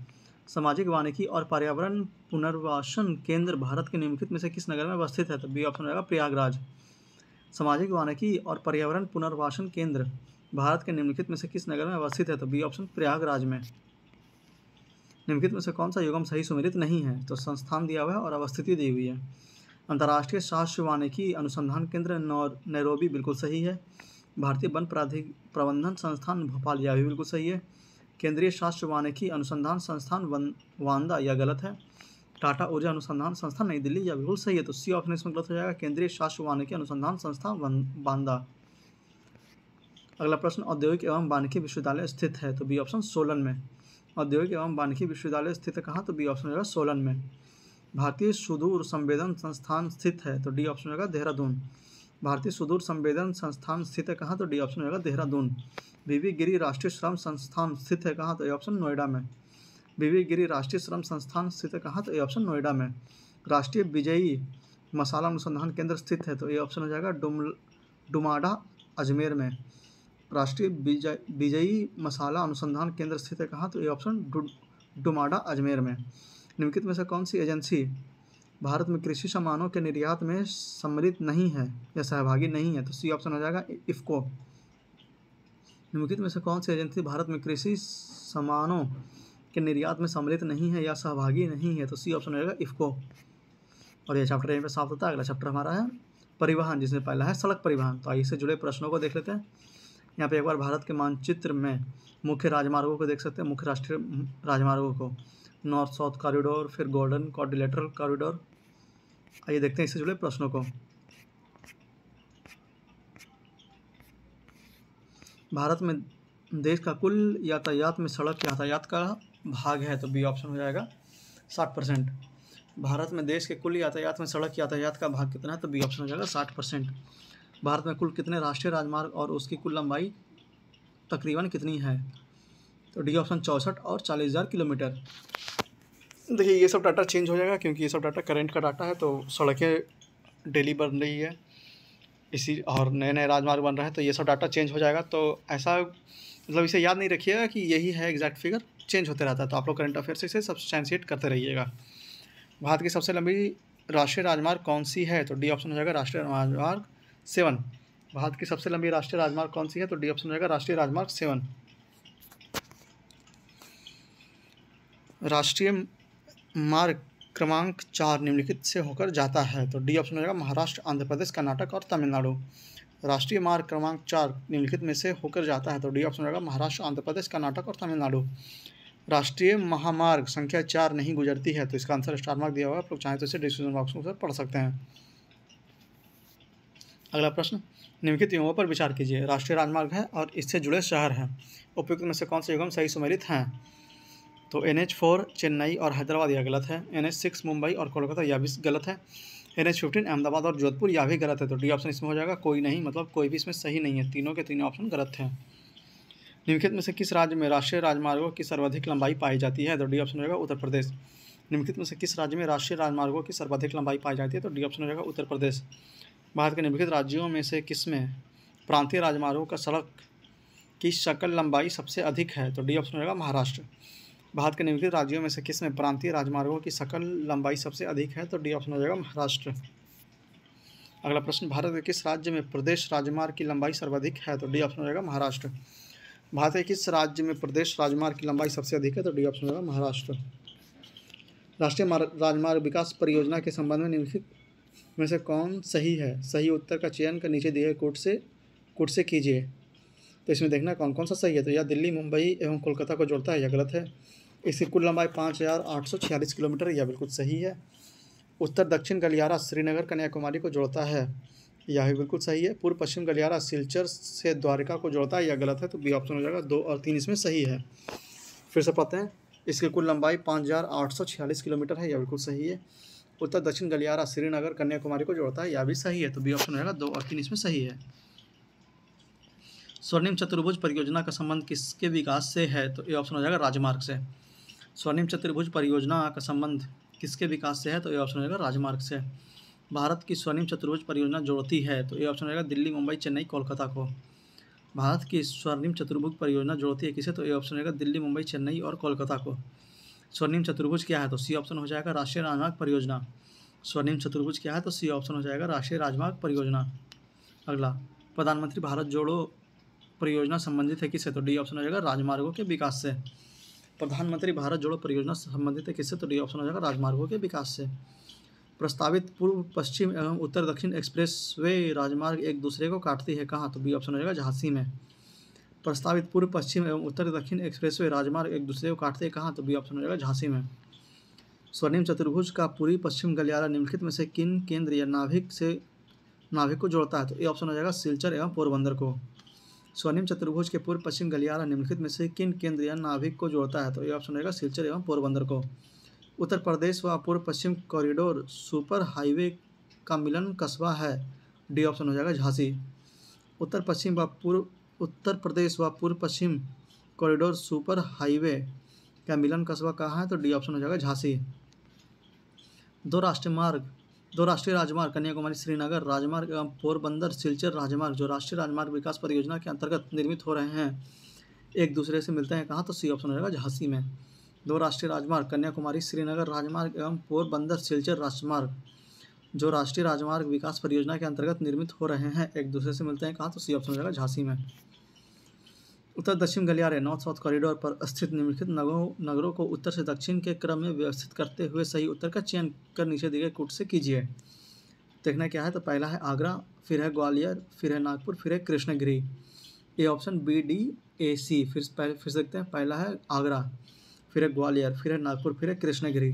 सामाजिक वानिकी और पर्यावरण पुनर्वासन केंद्र भारत के निम्नलिखित में से किस नगर में अवस्थित है तो बी ऑप्शन रहेगा प्रयागराज सामाजिक वानिकी और पर्यावरण पुनर्वासन केंद्र भारत के निम्नलिखित में से किस नगर में अवस्थित है तो बी ऑप्शन प्रयागराज में निम्नलिखित में से कौन सा युगम सही सुमेलित नहीं है तो संस्थान दिया हुआ है और अवस्थिति दी हुई है अंतर्राष्ट्रीय शास्त्र वानिकी अनुसंधान केंद्र नैरोबी बिल्कुल सही है भारतीय वन प्राधिक प्रबंधन संस्थान भोपाल यह भी बिल्कुल सही है केंद्रीय शास्त्र वानिकी अनुसंधान संस्थान वन वांदा यह गलत है टाटा ऊर्जा अनुसंधान संस्थान नई दिल्ली यह बिल्कुल सही है तो सी ऑप्शन इसमें गलत हो जाएगा केंद्रीय शास्त्र वानिकी अनुसंधान संस्थान बांदा अगला प्रश्न औद्योगिक एवं वानिकी विश्वविद्यालय स्थित है तो बी ऑप्शन सोलन में औद्योगिक एवं वानिकी विश्वविद्यालय स्थित है कहाँ तो बी ऑप्शन रहेगा सोलन में भारतीय सुदूर संवेदन संस्थान स्थित है तो डी ऑप्शन रहेगा देहरादून भारतीय सुदूर संवेदन संस्थान स्थित है कहाँ तो डी ऑप्शन रहेगा देहरादून बीवी गिरी राष्ट्रीय श्रम संस्थान स्थित है कहाँ तो ए ऑप्शन नोएडा में बीवी गिरी राष्ट्रीय श्रम संस्थान स्थित है कहाँ तो ए ऑप्शन नोएडा में राष्ट्रीय विजयी मसाला अनुसंधान केंद्र स्थित है तो ए ऑप्शन हो जाएगा डुम डुमाडा अजमेर में राष्ट्रीय विजयी मसाला अनुसंधान केंद्र स्थित है कहाँ तो ये ऑप्शन डुमाडा अजमेर में निम्नलिखित में से कौन सी एजेंसी भारत में कृषि सामानों के निर्यात में सम्मिलित नहीं है या सहभागी नहीं है तो सी ऑप्शन हो जाएगा इफको निम्नलिखित में से कौन सी एजेंसी भारत में कृषि सामानों के निर्यात में सम्मिलित नहीं है या सहभागी नहीं है तो सी ऑप्शन हो जाएगा इफको और यह चैप्टर यहीं पर साफ होता है अगला चैप्टर हमारा है परिवहन जिसमें पहला है सड़क परिवहन तो आइए इससे जुड़े प्रश्नों को देख लेते हैं यहाँ पे एक बार भारत के मानचित्र में मुख्य राजमार्गों को देख सकते हैं मुख्य राष्ट्रीय राजमार्गों को नॉर्थ साउथ कॉरिडोर फिर गोल्डन कॉर्डिलेटरल कॉरिडोर आइए देखते हैं इससे जुड़े प्रश्नों को भारत में देश का कुल यातायात में सड़क यातायात का भाग है तो बी ऑप्शन हो जाएगा साठ परसेंट भारत में देश के कुल यातायात में सड़क यातायात का भाग कितना है तो बी ऑप्शन हो जाएगा साठ परसेंट भारत में कुल कितने राष्ट्रीय राजमार्ग और उसकी कुल लंबाई तकरीबन कितनी है तो डी ऑप्शन चौंसठ और चालीस हज़ार किलोमीटर देखिए ये सब डाटा चेंज हो जाएगा क्योंकि ये सब डाटा करंट का डाटा है तो सड़कें डेली बन रही है इसी और नए नए राजमार्ग बन रहे हैं तो ये सब डाटा चेंज हो जाएगा तो ऐसा मतलब इसे याद नहीं रखिएगा कि यही है एग्जैक्ट फिगर चेंज होते रहता है तो आप लोग करंट अफेयर से इसे सब्सटैंशिएट करते रहिएगा भारत की सबसे लंबी राष्ट्रीय राजमार्ग कौन सी है तो डी ऑप्शन हो जाएगा राष्ट्रीय राजमार्ग सेवन भारत की सबसे लंबी राष्ट्रीय राजमार्ग कौन सी है तो डी ऑप्शन रहेगा राष्ट्रीय राजमार्ग सेवन राष्ट्रीय मार्ग क्रमांक चार निम्नलिखित से होकर जाता है तो डी ऑप्शन रहेगा महाराष्ट्र आंध्र प्रदेश कर्नाटक और तमिलनाडु राष्ट्रीय मार्ग क्रमांक चार निम्नलिखित में से होकर जाता है तो डी ऑप्शन रहेगा महाराष्ट्र आंध्र प्रदेश कर्नाटक और तमिलनाडु राष्ट्रीय महामार्ग संख्या चार नहीं गुजरती है तो इसका आंसर स्टार मार्क दिया हुआ है आप लोग चाहें तो इसे डिस्क्रिप्शन बॉक्स में पढ़ सकते हैं अगला प्रश्न निम्नलिखित युगमों पर विचार कीजिए राष्ट्रीय राजमार्ग है और इससे जुड़े शहर हैं उपयुक्त में से कौन से युगम सही सुमेलित हैं तो एन एच फोर चेन्नई और हैदराबाद यह गलत है एन एच सिक्स मुंबई और कोलकाता यह भी गलत है एन एच फिफ्टीन अहमदाबाद और जोधपुर यह भी गलत है तो डी ऑप्शन इसमें हो जाएगा कोई नहीं मतलब कोई भी इसमें सही नहीं है तीनों के तीनों ऑप्शन गलत हैं निम्नलिखित में से किस राज्य में राष्ट्रीय राजमार्गों की सर्वाधिक लंबाई पाई जाती है तो डी ऑप्शन हो जाएगा उत्तर प्रदेश निम्नलिखित में से किस राज्य में राष्ट्रीय राजमार्गों की सर्वाधिक लंबाई पाई जाती है तो डी ऑप्शन हो जाएगा उत्तर प्रदेश भारत के निम्नलिखित राज्यों में से किस में प्रांतीय राजमार्गों का सड़क की शक्ल लंबाई सबसे अधिक है तो डी ऑप्शन रहेगा महाराष्ट्र भारत के निम्नलिखित राज्यों में से किस में प्रांतीय राजमार्गों की सकल लंबाई सबसे अधिक है तो डी ऑप्शन हो जाएगा महाराष्ट्र अगला प्रश्न भारत के किस राज्य में प्रदेश राजमार्ग की लंबाई सर्वाधिक है तो डी ऑप्शन हो जाएगा महाराष्ट्र भारत के किस राज्य में प्रदेश राजमार्ग की लंबाई सबसे अधिक है तो डी ऑप्शन हो जाएगा महाराष्ट्र राष्ट्रीय राजमार्ग विकास परियोजना के संबंध में निम्नलिखित में से कौन सही है सही उत्तर का चयन कर नीचे दिए कोट से कोट से कीजिए तो इसमें देखना कौन कौन सा सही है तो यह दिल्ली मुंबई एवं कोलकाता को जोड़ता है यह गलत है इसकी कुल लंबाई पाँच हज़ार आठ सौ छियालीस किलोमीटर यह बिल्कुल सही है उत्तर दक्षिण गलियारा श्रीनगर कन्याकुमारी को जोड़ता है यह भी बिल्कुल सही है पूर्व पश्चिम गलियारा सिलचर से द्वारिका को जोड़ता है यह गलत है तो बी ऑप्शन हो जाएगा दो और तीन इसमें सही है फिर से पाते हैं इसकी कुल लंबाई पाँच हज़ार आठ सौ छियालीस किलोमीटर है यह बिल्कुल सही है उत्तर दक्षिण गलियारा श्रीनगर कन्याकुमारी को जोड़ता है यह भी सही है तो बी ऑप्शन रहेगा दो और तीन इसमें सही है स्वर्णिम चतुर्भुज परियोजना का संबंध किसके विकास से है तो ये ऑप्शन हो जाएगा राजमार्ग से स्वर्णिम चतुर्भुज परियोजना का संबंध किसके विकास से है तो ये ऑप्शन रहेगा राजमार्ग से भारत की स्वर्णिम चतुर्भुज परियोजना जोड़ती है तो ये ऑप्शन रहेगा दिल्ली मुंबई चेन्नई कोलकाता को भारत की स्वर्णिम चतुर्भुज परियोजना जोड़ती है किसे तो ये ऑप्शन रहेगा दिल्ली मुंबई चेन्नई और कोलकाता को स्वर्णिम चतुर्भुज क्या है तो सी ऑप्शन हो जाएगा राष्ट्रीय राजमार्ग परियोजना स्वर्णिम चतुर्भुज क्या है तो सी ऑप्शन हो जाएगा राष्ट्रीय राजमार्ग परियोजना अगला प्रधानमंत्री भारत जोड़ो परियोजना संबंधित है किससे तो डी ऑप्शन हो जाएगा राजमार्गों के विकास से प्रधानमंत्री भारत जोड़ो परियोजना संबंधित है किससे तो डी ऑप्शन हो जाएगा राजमार्गों के विकास से प्रस्तावित पूर्व पश्चिम एवं उत्तर दक्षिण वे राजमार्ग एक दूसरे को काटती है कहाँ तो बी ऑप्शन हो जाएगा झांसी में प्रस्तावित पूर्व पश्चिम एवं उत्तर दक्षिण एक्सप्रेसवे राजमार्ग एक दूसरे को काटते कहाँ तो बी ऑप्शन हो जाएगा झांसी में स्वर्णिम चतुर्भुज का पूर्वी पश्चिम गलियारा निम्नलिखित में से किन केंद्र या नाभिक से नाभिक को जोड़ता है तो ये ऑप्शन हो जाएगा सिलचर एवं पोरबंदर को स्वर्णिम चतुर्भुज के पूर्व पश्चिम गलियारा निम्नलिखित में से किन केंद्र या नाभिक को जोड़ता है तो ये ऑप्शन रहेगा सिलचर एवं पोरबंदर को उत्तर प्रदेश व पूर्व पश्चिम कॉरिडोर सुपर हाईवे का मिलन कस्बा है डी ऑप्शन हो जाएगा झांसी उत्तर पश्चिम व पूर्व उत्तर प्रदेश व पूर्व पश्चिम कॉरिडोर सुपर हाईवे का मिलन कस्बा कहाँ है तो डी ऑप्शन हो जाएगा झांसी दो राष्ट्रीय मार्ग दो राष्ट्रीय राजमार्ग कन्याकुमारी श्रीनगर राजमार्ग एवं पोरबंदर सिलचर राजमार्ग जो राष्ट्रीय राजमार्ग विकास परियोजना के अंतर्गत निर्मित हो रहे हैं एक दूसरे से मिलते हैं कहाँ तो सी ऑप्शन हो जाएगा झांसी में दो राष्ट्रीय राजमार्ग कन्याकुमारी श्रीनगर राजमार्ग एवं पोरबंदर सिलचर राजमार्ग जो राष्ट्रीय राजमार्ग विकास परियोजना के अंतर्गत निर्मित हो रहे हैं एक दूसरे से मिलते हैं कहाँ तो सी ऑप्शन हो जाएगा झांसी में उत्तर दक्षिण गलियारे नॉर्थ साउथ कॉरिडोर पर स्थित निम्नलिखित नगरों नगरों को उत्तर से दक्षिण के क्रम में व्यवस्थित करते हुए सही उत्तर का चयन कर नीचे दिए गए कूट से कीजिए देखना क्या है तो पहला है आगरा फिर है ग्वालियर फिर है नागपुर फिर है Krishnagiri A option B D A C फिर पहले फिर देखते हैं पहला है आगरा फिर है ग्वालियर फिर है नागपुर फिर है कृष्णगिरी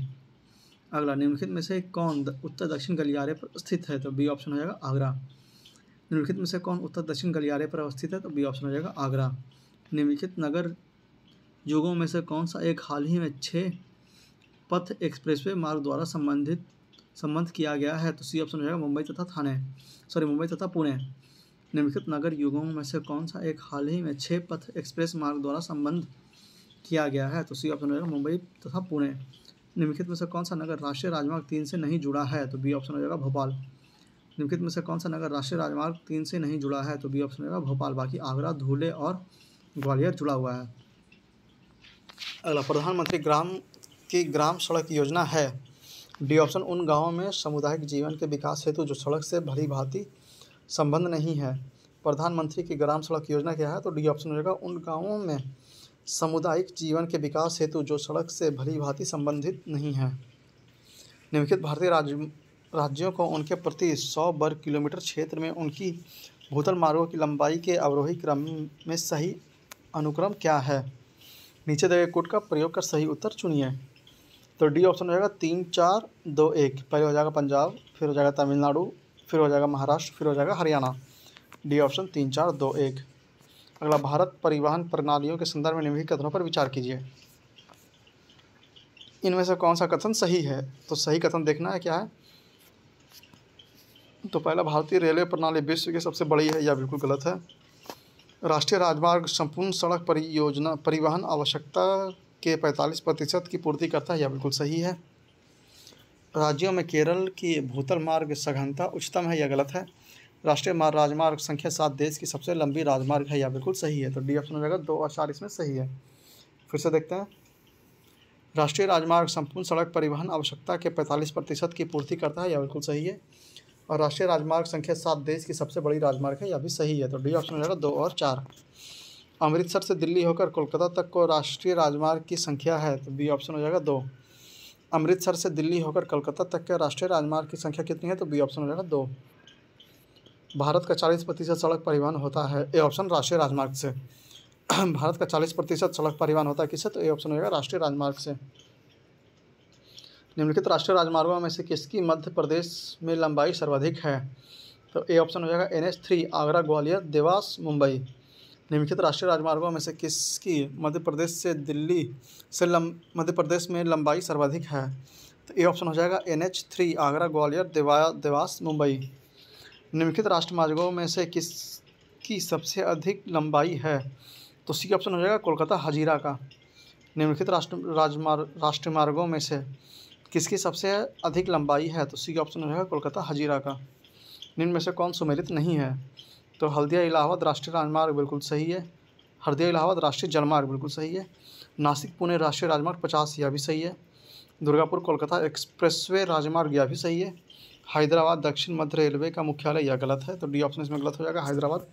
अगला निम्नलिखित में से कौन उत्तर दक्षिण गलियारे पर स्थित है तो बी ऑप्शन हो जाएगा आगरा निम्नलिखित में से कौन उत्तर दक्षिण गलियारे पर अवस्थित है तो बी ऑप्शन हो जाएगा आगरा निम्नलिखित नगर युगों में से कौन सा एक हाल ही में छः पथ एक्सप्रेसवे मार्ग द्वारा संबंधित संबंध किया गया है तो सी ऑप्शन हो जाएगा मुंबई तथा थाने सॉरी मुंबई तथा पुणे निम्नलिखित नगर युगों में से कौन सा एक हाल ही में छः पथ एक्सप्रेस मार्ग द्वारा संबंध किया गया है तो सी ऑप्शन हो जाएगा मुंबई तथा पुणे निम्नलिखित में से कौन सा नगर राष्ट्रीय राजमार्ग तीन से नहीं जुड़ा है तो बी ऑप्शन हो जाएगा भोपाल निम्नलिखित में से कौन सा नगर राष्ट्रीय राजमार्ग तीन से नहीं जुड़ा है तो बी ऑप्शन हो जाएगा भोपाल बाकी आगरा धूले और ग्वालियर जुड़ा हुआ है अगला प्रधानमंत्री ग्राम की ग्राम सड़क योजना है डी ऑप्शन उन गाँवों में सामुदायिक जीवन के विकास हेतु जो सड़क से भली भांति संबंध नहीं है प्रधानमंत्री की ग्राम सड़क योजना क्या है तो डी ऑप्शन हो जाएगा उन गाँवों में सामुदायिक जीवन के विकास हेतु जो सड़क से भली भांति संबंधित नहीं है निम्नलिखित भारतीय राज्य राज्यों को उनके प्रति सौ वर्ग किलोमीटर क्षेत्र में उनकी भूतल मार्गों की लंबाई के अवरोही क्रम में सही अनुक्रम क्या है नीचे दिए गए का प्रयोग कर सही उत्तर चुनिए तो डी ऑप्शन हो जाएगा तीन चार दो एक पहले हो जाएगा पंजाब फिर हो जाएगा तमिलनाडु फिर हो जाएगा महाराष्ट्र फिर हो जाएगा हरियाणा डी ऑप्शन तीन चार दो एक अगला भारत परिवहन प्रणालियों के संदर्भ में निम्नलिखित कथनों पर विचार कीजिए इनमें से कौन सा कथन सही है तो सही कथन देखना है क्या है तो पहला भारतीय रेलवे प्रणाली विश्व की सबसे बड़ी है या बिल्कुल गलत है राष्ट्रीय राजमार्ग संपूर्ण सड़क परियोजना परिवहन आवश्यकता के 45 प्रतिशत की पूर्ति करता है यह बिल्कुल सही है राज्यों में केरल की भूतल मार्ग सघनता उच्चतम है या गलत है राष्ट्रीय मार्ग राजमार्ग संख्या सात देश की सबसे लंबी राजमार्ग है यह बिल्कुल सही है तो डी ऑप्शन हो जाएगा दो और चार इसमें सही है फिर से देखते हैं राष्ट्रीय राजमार्ग संपूर्ण सड़क परिवहन आवश्यकता के पैंतालीस प्रतिशत की पूर्ति करता है यह बिल्कुल सही है और राष्ट्रीय राजमार्ग संख्या सात देश की सबसे बड़ी राजमार्ग है यह भी सही है तो डी ऑप्शन हो जाएगा दो और चार अमृतसर से दिल्ली होकर कोलकाता तक को राष्ट्रीय राजमार्ग की संख्या है तो बी ऑप्शन हो जाएगा दो अमृतसर से दिल्ली होकर कलकत्ता तक के राष्ट्रीय राजमार्ग की संख्या कितनी है तो बी ऑप्शन हो जाएगा दो भारत का चालीस प्रतिशत सड़क परिवहन होता है ए ऑप्शन राष्ट्रीय राजमार्ग से भारत का चालीस प्रतिशत सड़क परिवहन होता है किससे तो ए ऑप्शन होगा राष्ट्रीय राजमार्ग से निम्नलिखित राष्ट्रीय राजमार्गों में से किसकी मध्य प्रदेश में लंबाई सर्वाधिक है तो ए ऑप्शन हो जाएगा N H three Agra Gwalior Dewas Mumbai निम्नलिखित राष्ट्रीय राजमार्गों में से किसकी मध्य प्रदेश से दिल्ली से लम मध्य प्रदेश में लंबाई सर्वाधिक है तो ए ऑप्शन हो जाएगा N H three Agra Gwalior देवा देवास मुंबई निम्नलिखित मार्गों में से किस की सबसे अधिक लंबाई है तो सी ऑप्शन हो जाएगा कोलकाता हजीरा का निम्नलिखित राष्ट्र राजमार्ग राष्ट्रमार्गों में से किसकी सबसे अधिक लंबाई है तो सी ऑप्शन हो जाएगा कोलकाता हजीरा का निम्न में से कौन सुमेलित नहीं है तो हल्दिया इलाहाबाद राष्ट्रीय राजमार्ग बिल्कुल सही है हल्दिया इलाहाबाद राष्ट्रीय जलमार्ग बिल्कुल सही है नासिक पुणे राष्ट्रीय राजमार्ग पचास यह भी सही है दुर्गापुर कोलकाता एक्सप्रेसवे राजमार्ग यह भी सही है हैदराबाद दक्षिण मध्य रेलवे का मुख्यालय यह गलत है तो डी ऑप्शन इसमें गलत हो जाएगा हैदराबाद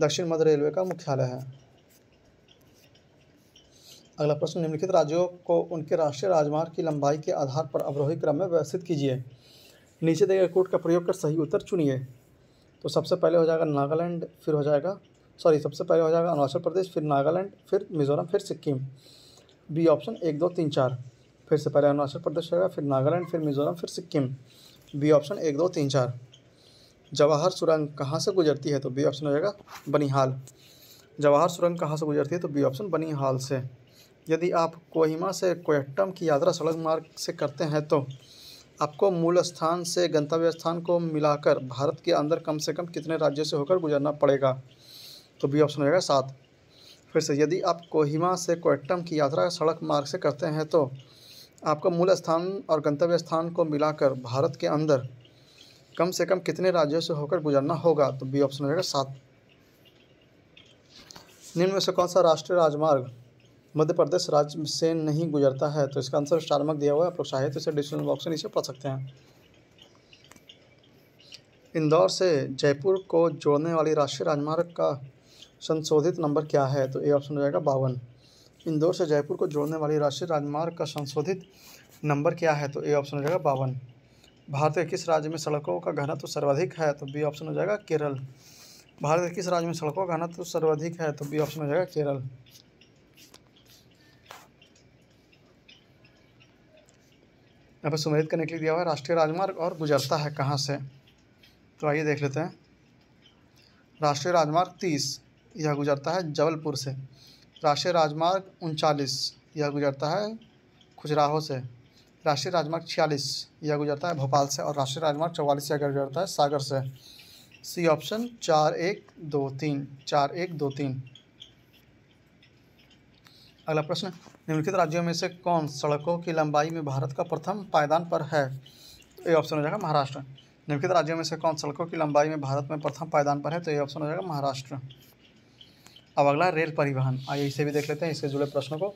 दक्षिण मध्य रेलवे का मुख्यालय है अगला प्रश्न निम्नलिखित राज्यों को उनके राष्ट्रीय राजमार्ग की लंबाई के आधार पर अवरोही क्रम में व्यवस्थित कीजिए नीचे दिए गए का प्रयोग कर सही उत्तर चुनिए तो सबसे पहले हो जाएगा नागालैंड फिर हो जाएगा सॉरी सबसे पहले हो जाएगा अरुणाचल प्रदेश फिर नागालैंड फिर मिजोरम फिर सिक्किम बी ऑप्शन एक दो तीन चार फिर से पहले अरुणाचल प्रदेश रहेगा फिर नागालैंड फिर मिजोरम फिर सिक्किम बी ऑप्शन एक दो तीन चार जवाहर सुरंग कहाँ से गुजरती है तो बी ऑप्शन हो जाएगा बनिहाल जवाहर सुरंग कहाँ से गुजरती है तो बी ऑप्शन बनिहाल से यदि आप कोहिमा से कोयट्टम की यात्रा सड़क मार्ग से करते हैं तो आपको मूल स्थान से गंतव्य स्थान को मिलाकर भारत के अंदर कम से कम कितने राज्यों से होकर गुजरना पड़ेगा तो बी ऑप्शन हो जाएगा सात फिर से यदि आप कोहिमा से कोयट्टम की यात्रा सड़क मार्ग से करते हैं तो आपका मूल स्थान और गंतव्य स्थान को मिलाकर भारत के अंदर कम से कम कितने राज्यों से होकर गुजरना होगा तो बी ऑप्शन हो जाएगा सात निम्न में से कौन सा राष्ट्रीय राजमार्ग मध्य प्रदेश राज्य से नहीं गुजरता है तो इसका आंसर स्टार दिया हुआ है आप लोग चाहे तो इसे डिस्क्रिप्शन बॉक्स में नीचे पढ़ सकते हैं इंदौर से जयपुर को जोड़ने वाली राष्ट्रीय राजमार्ग का संशोधित नंबर क्या है तो ए ऑप्शन हो जाएगा बावन इंदौर से जयपुर को जोड़ने वाली राष्ट्रीय राजमार्ग का संशोधित नंबर क्या है तो ए ऑप्शन हो जाएगा बावन भारत के किस राज्य में सड़कों का घनत्व तो सर्वाधिक है तो बी ऑप्शन हो जाएगा केरल भारत के किस राज्य में सड़कों का घनत्व तो सर्वाधिक है तो बी ऑप्शन हो जाएगा केरल यहाँ पर सुमेरित करने के लिए दिया हुआ है राष्ट्रीय राजमार्ग और गुजरता है कहाँ से तो आइए देख लेते हैं राष्ट्रीय राजमार्ग तीस यह गुजरता है जबलपुर से राष्ट्रीय राजमार्ग उनचालीस यह गुजरता है खुजराहो से राष्ट्रीय राजमार्ग छियालीस यह गुजरता है भोपाल से और राष्ट्रीय राजमार्ग चौवालीस यह गुजरता है सागर से सी ऑप्शन चार एक दो तीन चार एक दो तीन अगला प्रश्न निम्नलिखित राज्यों में से कौन सड़कों की लंबाई में भारत का प्रथम पायदान पर है ए ऑप्शन हो जाएगा महाराष्ट्र निम्नलिखित राज्यों में से कौन सड़कों की लंबाई में भारत में प्रथम पायदान पर है तो ये ऑप्शन हो जाएगा महाराष्ट्र अब अगला रेल परिवहन आइए इसे भी देख लेते हैं इससे जुड़े प्रश्नों को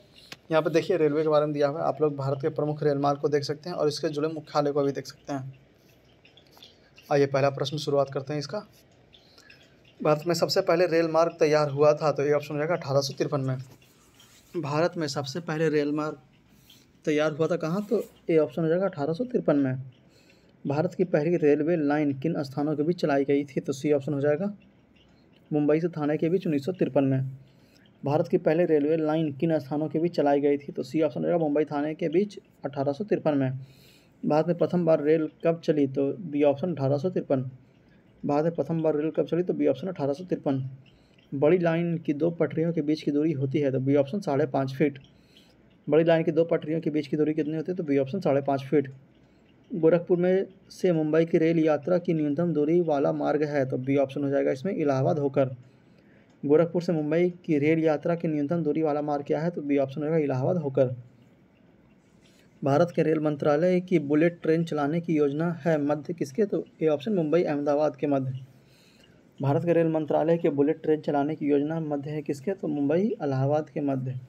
यहाँ पर देखिए रेलवे के बारे में दिया हुआ है आप लोग भारत के प्रमुख रेल मार्ग को देख सकते हैं और इसके जुड़े मुख्यालय को भी देख सकते हैं आइए पहला प्रश्न शुरुआत करते हैं इसका भारत में सबसे पहले रेल मार्ग तैयार हुआ था तो ये ऑप्शन हो जाएगा अठारह में भारत में सबसे पहले रेल मार्ग तैयार हुआ था कहाँ तो ये ऑप्शन हो जाएगा अठारह में भारत की पहली रेलवे लाइन किन स्थानों के बीच चलाई गई थी तो सी ऑप्शन हो जाएगा मुंबई से थाने के बीच उन्नीस में भारत की पहले रेलवे लाइन किन स्थानों के बीच चलाई गई थी तो सी ऑप्शन रहेगा मुंबई थाने के बीच अठारह में भारत में प्रथम बार रेल कब चली तो बी ऑप्शन अठारह भारत में प्रथम बार रेल कब चली तो बी ऑप्शन अठारह बड़ी लाइन की दो पटरियों के बीच की दूरी होती है तो बी ऑप्शन साढ़े पाँच फीट बड़ी लाइन की दो पटरियों के बीच की दूरी कितनी होती है तो बी ऑप्शन साढ़े पाँच फीट गोरखपुर में से मुंबई की रेल यात्रा की न्यूनतम दूरी वाला मार्ग है तो बी ऑप्शन हो जाएगा इसमें इलाहाबाद होकर गोरखपुर से मुंबई की रेल यात्रा की न्यूनतम दूरी वाला मार्ग क्या है तो बी ऑप्शन होगा इलाहाबाद होकर भारत के रेल मंत्रालय की बुलेट ट्रेन चलाने की योजना है मध्य किसके तो ए ऑप्शन मुंबई अहमदाबाद के मध्य भारत के रेल मंत्रालय के बुलेट ट्रेन चलाने की योजना मध्य है किसके तो मुंबई इलाहाबाद के मध्य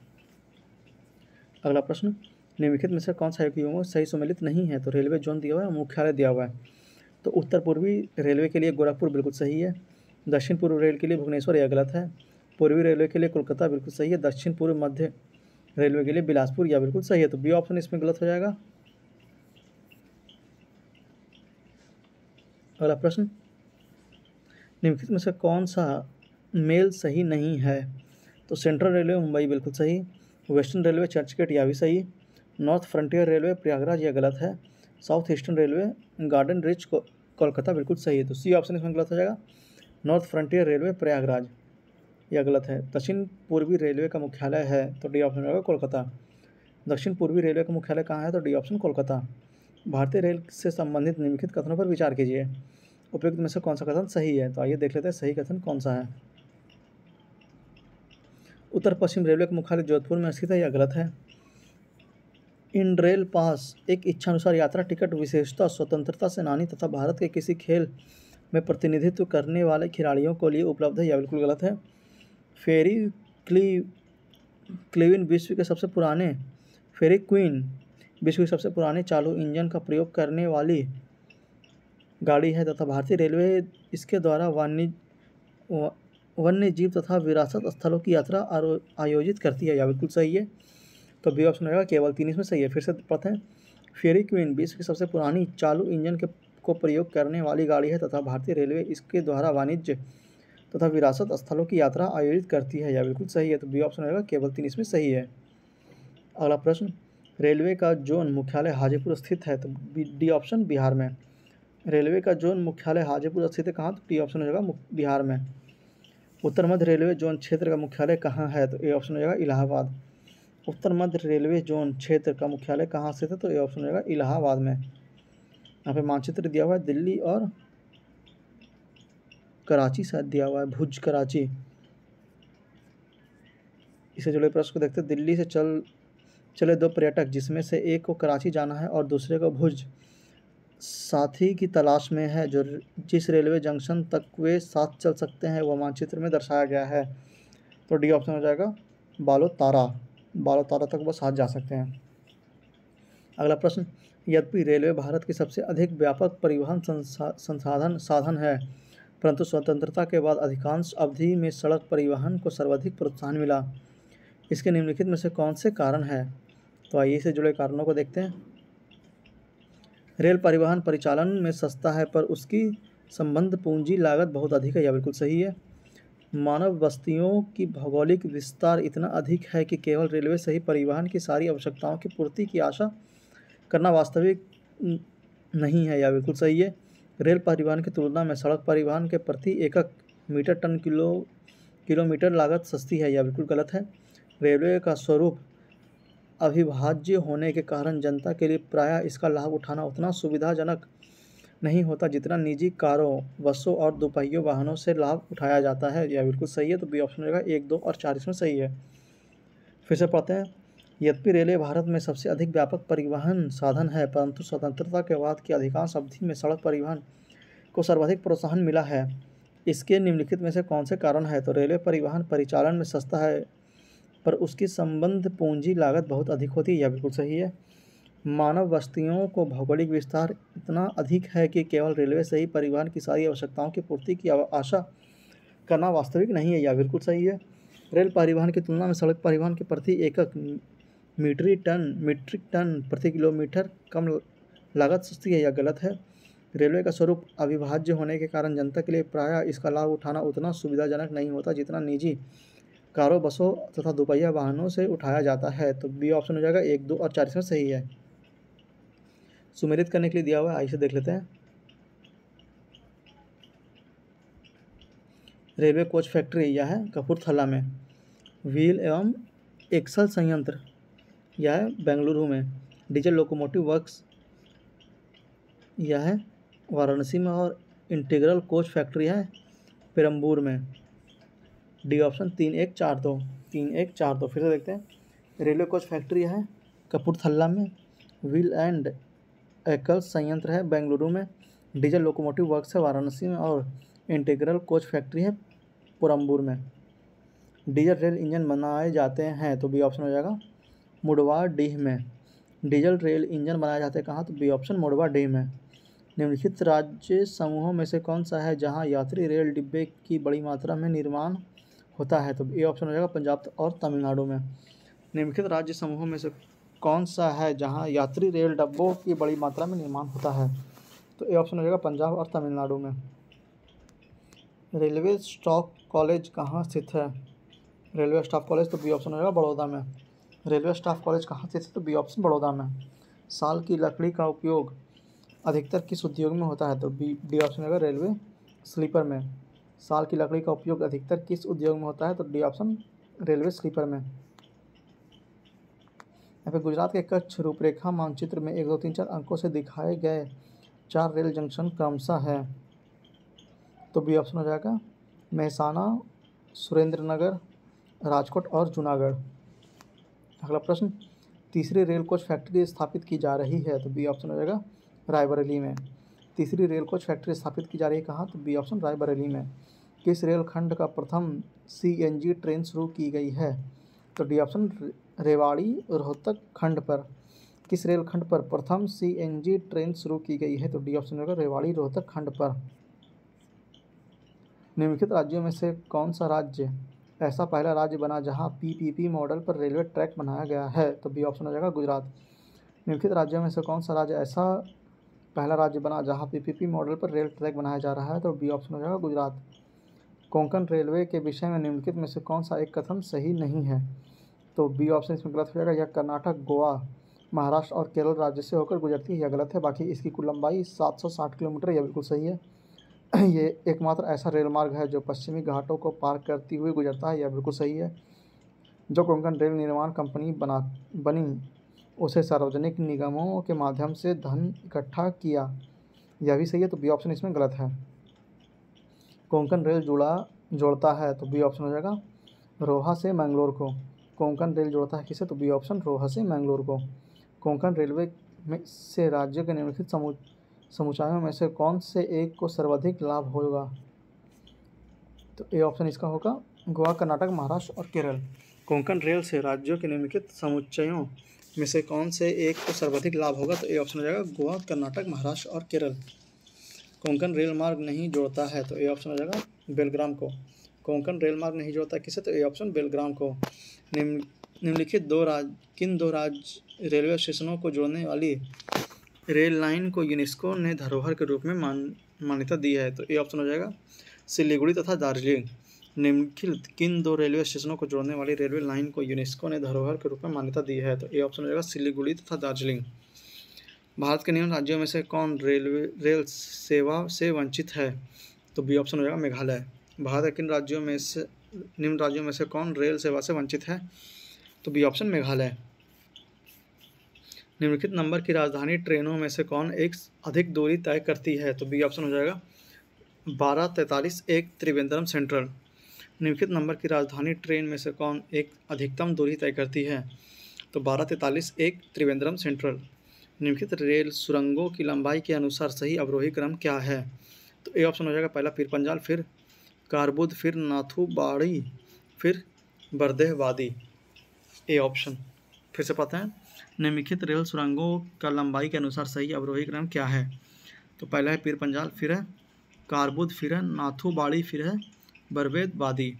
अगला प्रश्न निम्नलिखित में से कौन सा युगम सही सम्मिलित नहीं है तो रेलवे जोन दिया हुआ है मुख्यालय दिया हुआ है तो उत्तर पूर्वी रेलवे के लिए गोरखपुर बिल्कुल सही है दक्षिण पूर्व रेल के लिए भुवनेश्वर यह गलत है पूर्वी रेलवे के लिए कोलकाता बिल्कुल सही है दक्षिण पूर्व मध्य रेलवे के लिए बिलासपुर या बिल्कुल सही है तो बी ऑप्शन इसमें गलत हो जाएगा अगला प्रश्न निम्नलिखित में से कौन सा मेल सही नहीं है तो सेंट्रल रेलवे मुंबई बिल्कुल सही वेस्टर्न रेलवे चर्च गेट यह भी सही नॉर्थ फ्रंटियर रेलवे प्रयागराज यह गलत है south eastern railway garden reach Kolkata बिल्कुल सही है तो सी ऑप्शन इसमें गलत हो जाएगा नॉर्थ फ्रंटियर रेलवे प्रयागराज यह गलत है दक्षिण पूर्वी रेलवे का मुख्यालय है तो डी ऑप्शन होगा कोलकाता दक्षिण पूर्वी रेलवे का मुख्यालय कहाँ है तो डी ऑप्शन कोलकाता भारतीय रेल से संबंधित निम्नलिखित कथनों पर विचार कीजिए उपयुक्त में से कौन सा कथन सही है तो आइए देख लेते हैं सही कथन कौन सा है उत्तर पश्चिम रेलवे का मुख्यालय जोधपुर में स्थित है या गलत है इन रेल पास एक इच्छानुसार यात्रा टिकट विशेषता स्वतंत्रता सेनानी तथा भारत के किसी खेल में प्रतिनिधित्व करने वाले खिलाड़ियों के लिए उपलब्ध है यह बिल्कुल गलत है फेरी क्ली क्लीविन विश्व के सबसे पुराने फेरी क्वीन विश्व के सबसे पुराने चालू इंजन का प्रयोग करने वाली गाड़ी है तथा भारतीय रेलवे इसके द्वारा वन्य वन्य जीव तथा विरासत स्थलों की यात्रा आयोजित करती है यह बिल्कुल सही है तो बी ऑप्शन रहेगा केवल तीन इसमें सही है फिर से पढ़ते हैं फेरी क्वीन विश्व की सबसे पुरानी चालू इंजन के को प्रयोग करने वाली गाड़ी है तथा भारतीय रेलवे इसके द्वारा वाणिज्य तथा विरासत स्थलों की यात्रा आयोजित करती है या बिल्कुल सही है तो बी ऑप्शन रहेगा केवल तीन इसमें सही है अगला प्रश्न रेलवे का जोन मुख्यालय हाजीपुर स्थित है तो डी ऑप्शन बिहार में रेलवे का जोन मुख्यालय हाजीपुर स्थित है कहाँ तो डी ऑप्शन हो जाएगा बिहार में उत्तर मध्य रेलवे जोन क्षेत्र का मुख्यालय कहाँ है तो ए ऑप्शन हो जाएगा इलाहाबाद उत्तर मध्य रेलवे जोन क्षेत्र का मुख्यालय कहाँ से था तो ये ऑप्शन रहेगा इलाहाबाद में यहाँ पे मानचित्र दिया हुआ है दिल्ली और कराची साथ दिया हुआ है भुज कराची इससे जुड़े प्रश्न को देखते हैं दिल्ली से चल चले दो पर्यटक जिसमें से एक को कराची जाना है और दूसरे को भुज साथी की तलाश में है जो जिस रेलवे जंक्शन तक वे साथ चल सकते हैं वह मानचित्र में दर्शाया गया है तो डी ऑप्शन हो जाएगा बालो तारा बारह तारह तक बस साथ जा सकते हैं अगला प्रश्न यद्यपि रेलवे भारत की सबसे अधिक व्यापक परिवहन संसा, संसाधन साधन है परंतु स्वतंत्रता के बाद अधिकांश अवधि में सड़क परिवहन को सर्वाधिक प्रोत्साहन मिला इसके निम्नलिखित में से कौन से कारण है तो आइए से जुड़े कारणों को देखते हैं रेल परिवहन परिचालन में सस्ता है पर उसकी संबंध पूंजी लागत बहुत अधिक है यह बिल्कुल सही है मानव बस्तियों की भौगोलिक विस्तार इतना अधिक है कि केवल रेलवे से ही परिवहन की सारी आवश्यकताओं की पूर्ति की आशा करना वास्तविक नहीं है यह बिल्कुल सही है रेल परिवहन की तुलना में सड़क परिवहन के प्रति एकक मीटर टन किलो किलोमीटर लागत सस्ती है यह बिल्कुल गलत है रेलवे का स्वरूप अविभाज्य होने के कारण जनता के लिए प्रायः इसका लाभ उठाना उतना सुविधाजनक नहीं होता जितना निजी कारों बसों और दोपहियों वाहनों से लाभ उठाया जाता है यह बिल्कुल सही है तो बी ऑप्शन रहेगा एक दो और चार इसमें सही है फिर से पढ़ते हैं यद्यपि रेलवे भारत में सबसे अधिक व्यापक परिवहन साधन है परंतु स्वतंत्रता के बाद की अधिकांश अवधि में सड़क परिवहन को सर्वाधिक प्रोत्साहन मिला है इसके निम्नलिखित में से कौन से कारण है तो रेलवे परिवहन परिचालन में सस्ता है पर उसकी संबंध पूंजी लागत बहुत अधिक होती है यह बिल्कुल सही है मानव बस्तियों को भौगोलिक विस्तार इतना अधिक है कि केवल रेलवे से ही परिवहन की सारी आवश्यकताओं की पूर्ति की आशा करना वास्तविक नहीं है या बिल्कुल सही है रेल परिवहन की तुलना में सड़क परिवहन के प्रति एकक मीट्री टन मीट्रिक टन प्रति किलोमीटर कम लागत सस्ती है या गलत है रेलवे का स्वरूप अविभाज्य होने के कारण जनता के लिए प्रायः इसका लाभ उठाना उतना सुविधाजनक नहीं होता जितना निजी कारों बसों तथा दोपहिया वाहनों से उठाया जाता है तो बी ऑप्शन हो जाएगा एक दो और चार इसमें सही है सुमेरित करने के लिए दिया हुआ है आई से देख लेते हैं रेलवे कोच फैक्ट्री यह है कपूरथला में व्हील एवं एक्सल संयंत्र यह है बेंगलुरु में डीजल लोकोमोटिव वर्क्स यह है वाराणसी में और इंटीग्रल कोच फैक्ट्री है पेरम्बूर में डी ऑप्शन तीन एक चार दो तीन एक चार दो फिर से देखते हैं रेलवे कोच फैक्ट्री है कपूरथला में व्हील एंड एकल संयंत्र है बेंगलुरु में डीजल लोकोमोटिव वर्क्स है वाराणसी में और इंटीग्रल कोच फैक्ट्री है पुरम्बूर में डीजल रेल इंजन बनाए जाते हैं तो बी ऑप्शन हो जाएगा मुडवा डीह में डीजल रेल इंजन बनाए जाते हैं कहाँ तो बी ऑप्शन मुडवा डीह में निम्नलिखित राज्य समूहों में से कौन सा है जहाँ यात्री रेल डिब्बे की बड़ी मात्रा में निर्माण होता है तो ए ऑप्शन हो जाएगा पंजाब और तमिलनाडु में निम्नलिखित राज्य समूहों में से कौन सा है जहाँ यात्री रेल डब्बों की बड़ी मात्रा में निर्माण होता है तो ये ऑप्शन हो जाएगा पंजाब और तमिलनाडु में रेलवे स्टॉक कॉलेज कहाँ स्थित है रेलवे स्टाफ कॉलेज तो बी ऑप्शन हो जाएगा बड़ौदा में रेलवे स्टाफ कॉलेज कहाँ स्थित है तो बी ऑप्शन बड़ौदा में साल की लकड़ी का उपयोग अधिकतर किस उद्योग में होता है तो बी डी ऑप्शन होगा रेलवे स्लीपर में साल की लकड़ी का उपयोग अधिकतर किस उद्योग में होता है तो डी ऑप्शन रेलवे स्लीपर में यहाँ पे गुजरात के कच्छ रूपरेखा मानचित्र में एक दो तीन चार अंकों से दिखाए गए चार रेल जंक्शन क्रमशः है तो बी ऑप्शन हो जाएगा मेहसाना सुरेंद्रनगर राजकोट और जूनागढ़ अगला प्रश्न तीसरी रेल कोच फैक्ट्री स्थापित की जा रही है तो बी ऑप्शन हो जाएगा रायबरेली में तीसरी रेल कोच फैक्ट्री स्थापित की जा रही है कहाँ तो बी ऑप्शन रायबरेली में किस रेलखंड का प्रथम सी एन जी ट्रेन शुरू की गई है तो डी ऑप्शन रेवाड़ी रोहतक खंड पर किस रेलखंड पर प्रथम सीएनजी ट्रेन शुरू की गई है तो डी ऑप्शन होगा रेवाड़ी रोहतक खंड पर निम्नलिखित राज्यों में से कौन सा राज्य ऐसा पहला राज्य बना जहां पीपीपी मॉडल पर रेलवे ट्रैक बनाया गया है तो बी ऑप्शन हो जाएगा गुजरात निम्नलिखित राज्यों में से कौन सा राज्य ऐसा पहला राज्य बना जहां पीपीपी मॉडल पर रेल ट्रैक बनाया जा रहा है तो बी ऑप्शन हो जाएगा गुजरात कोंकण रेलवे के विषय में निम्नलिखित में से कौन सा एक कथन सही नहीं है तो बी ऑप्शन इसमें गलत हो जाएगा यह कर्नाटक गोवा महाराष्ट्र और केरल राज्य से होकर गुजरती है यह गलत है बाकी इसकी कुल लंबाई 760 किलोमीटर यह बिल्कुल सही है ये एकमात्र ऐसा रेल मार्ग है जो पश्चिमी घाटों को पार करती हुई गुजरता है यह बिल्कुल सही है जो कोंकण रेल निर्माण कंपनी बना बनी उसे सार्वजनिक निगमों के माध्यम से धन इकट्ठा किया यह भी सही है तो बी ऑप्शन इसमें गलत है कोंकण रेल जुड़ा जोड़ता है तो बी ऑप्शन हो जाएगा रोहा से मंगलोर को कोंकण रेल जोड़ता है किसे तो बी ऑप्शन रोहा से मैंगलोर को कोंकण रेलवे में से राज्य के निम्नलिखित समू समुचायों में से कौन से एक को सर्वाधिक लाभ होगा तो ए ऑप्शन इसका होगा गोवा कर्नाटक महाराष्ट्र और केरल कोंकण रेल से राज्यों के निम्नलिखित समुच्चयों में से कौन से एक को सर्वाधिक लाभ होगा तो ए ऑप्शन हो जाएगा गोवा कर्नाटक महाराष्ट्र और केरल कोंकण रेल मार्ग नहीं जोड़ता है तो ए ऑप्शन हो जाएगा बेलग्राम को कोंकण रेल मार्ग नहीं जोड़ता किसे तो ये ऑप्शन बेलग्राम को निम्न निम्नलिखित दो राज किन दो राज्य रेलवे स्टेशनों को जोड़ने वाली रेल लाइन को यूनेस्को ने धरोहर के रूप में मान मान्यता दी है तो ये ऑप्शन हो जाएगा सिलीगुड़ी तथा दार्जिलिंग निम्नलिखित किन दो रेलवे स्टेशनों को जोड़ने वाली रेलवे लाइन को यूनेस्को ने धरोहर के रूप में मान्यता दी है तो ये ऑप्शन हो जाएगा सिलीगुड़ी तथा दार्जिलिंग भारत के निम्न राज्यों में से कौन रेलवे रेल सेवा से वंचित है तो बी ऑप्शन हो जाएगा मेघालय भारत किन राज्यों में से निम्न राज्यों में से कौन रेल सेवा से वंचित है तो बी ऑप्शन मेघालय निम्नलिखित नंबर की राजधानी ट्रेनों में से कौन एक अधिक दूरी तय करती है तो बी ऑप्शन हो जाएगा बारह तैंतालीस एक त्रिवेंद्रम सेंट्रल निम्नलिखित नंबर की राजधानी ट्रेन में से कौन एक अधिकतम दूरी तय करती है तो बारह तैंतालीस एक त्रिवेंद्रम सेंट्रल निम्नलिखित रेल सुरंगों की लंबाई के अनुसार सही अवरोही क्रम क्या है तो ए ऑप्शन हो जाएगा पहला पीर पंजाल फिर कारबुद फिर नाथुबाड़ी फिर बरदेहवादी ए ऑप्शन फिर से पता है निम्नलिखित रेल सुरंगों का लंबाई के अनुसार सही अवरोही क्रम क्या है तो पहला है पीर पंजाल फिर है कारबुद फिर है नाथुबाड़ी फिर है बरवेद वादी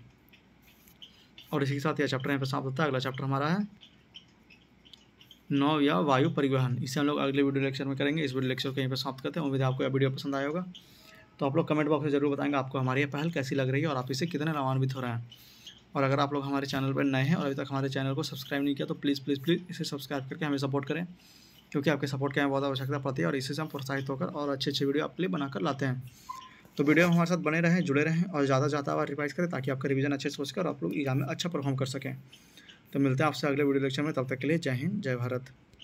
और इसी के साथ यह चैप्टर यहाँ पर समाप्त होता है अगला चैप्टर हमारा है नौ या वायु परिवहन इसे हम लोग अगले वीडियो लेक्चर में करेंगे इस वीडियो लेक्चर को यहीं पर समाप्त करते हैं उम्मीद है आपको यह वीडियो पसंद आएगा तो आप लोग कमेंट बॉक्स में ज़रूर बताएंगे आपको हमारी ये पहल कैसी लग रही है और आप इसे कितने लाभान्वित हो रहे हैं और अगर आप लोग हमारे चैनल पर नए हैं और अभी तक हमारे चैनल को सब्सक्राइब नहीं किया तो प्लीज़ प्लीज़ प्लीज़ इसे सब्सक्राइब करके हमें सपोर्ट करें क्योंकि आपके सपोर्ट की हमें बहुत आवश्यकता पड़ती है और इसी से हम प्रोत्साहित होकर और अच्छे अच्छे वीडियो आपके लिए बनाकर लाते हैं तो वीडियो हमारे साथ बने रहें जुड़े रहें और ज़्यादा ज़्यादा रिवाइज करें ताकि आपका रिवीजन अच्छे से हो सके और आप लोग एग्जाम में अच्छा परफॉर्म कर सकें तो मिलते हैं आपसे अगले वीडियो लेक्चर में तब तक के लिए जय हिंद जय भारत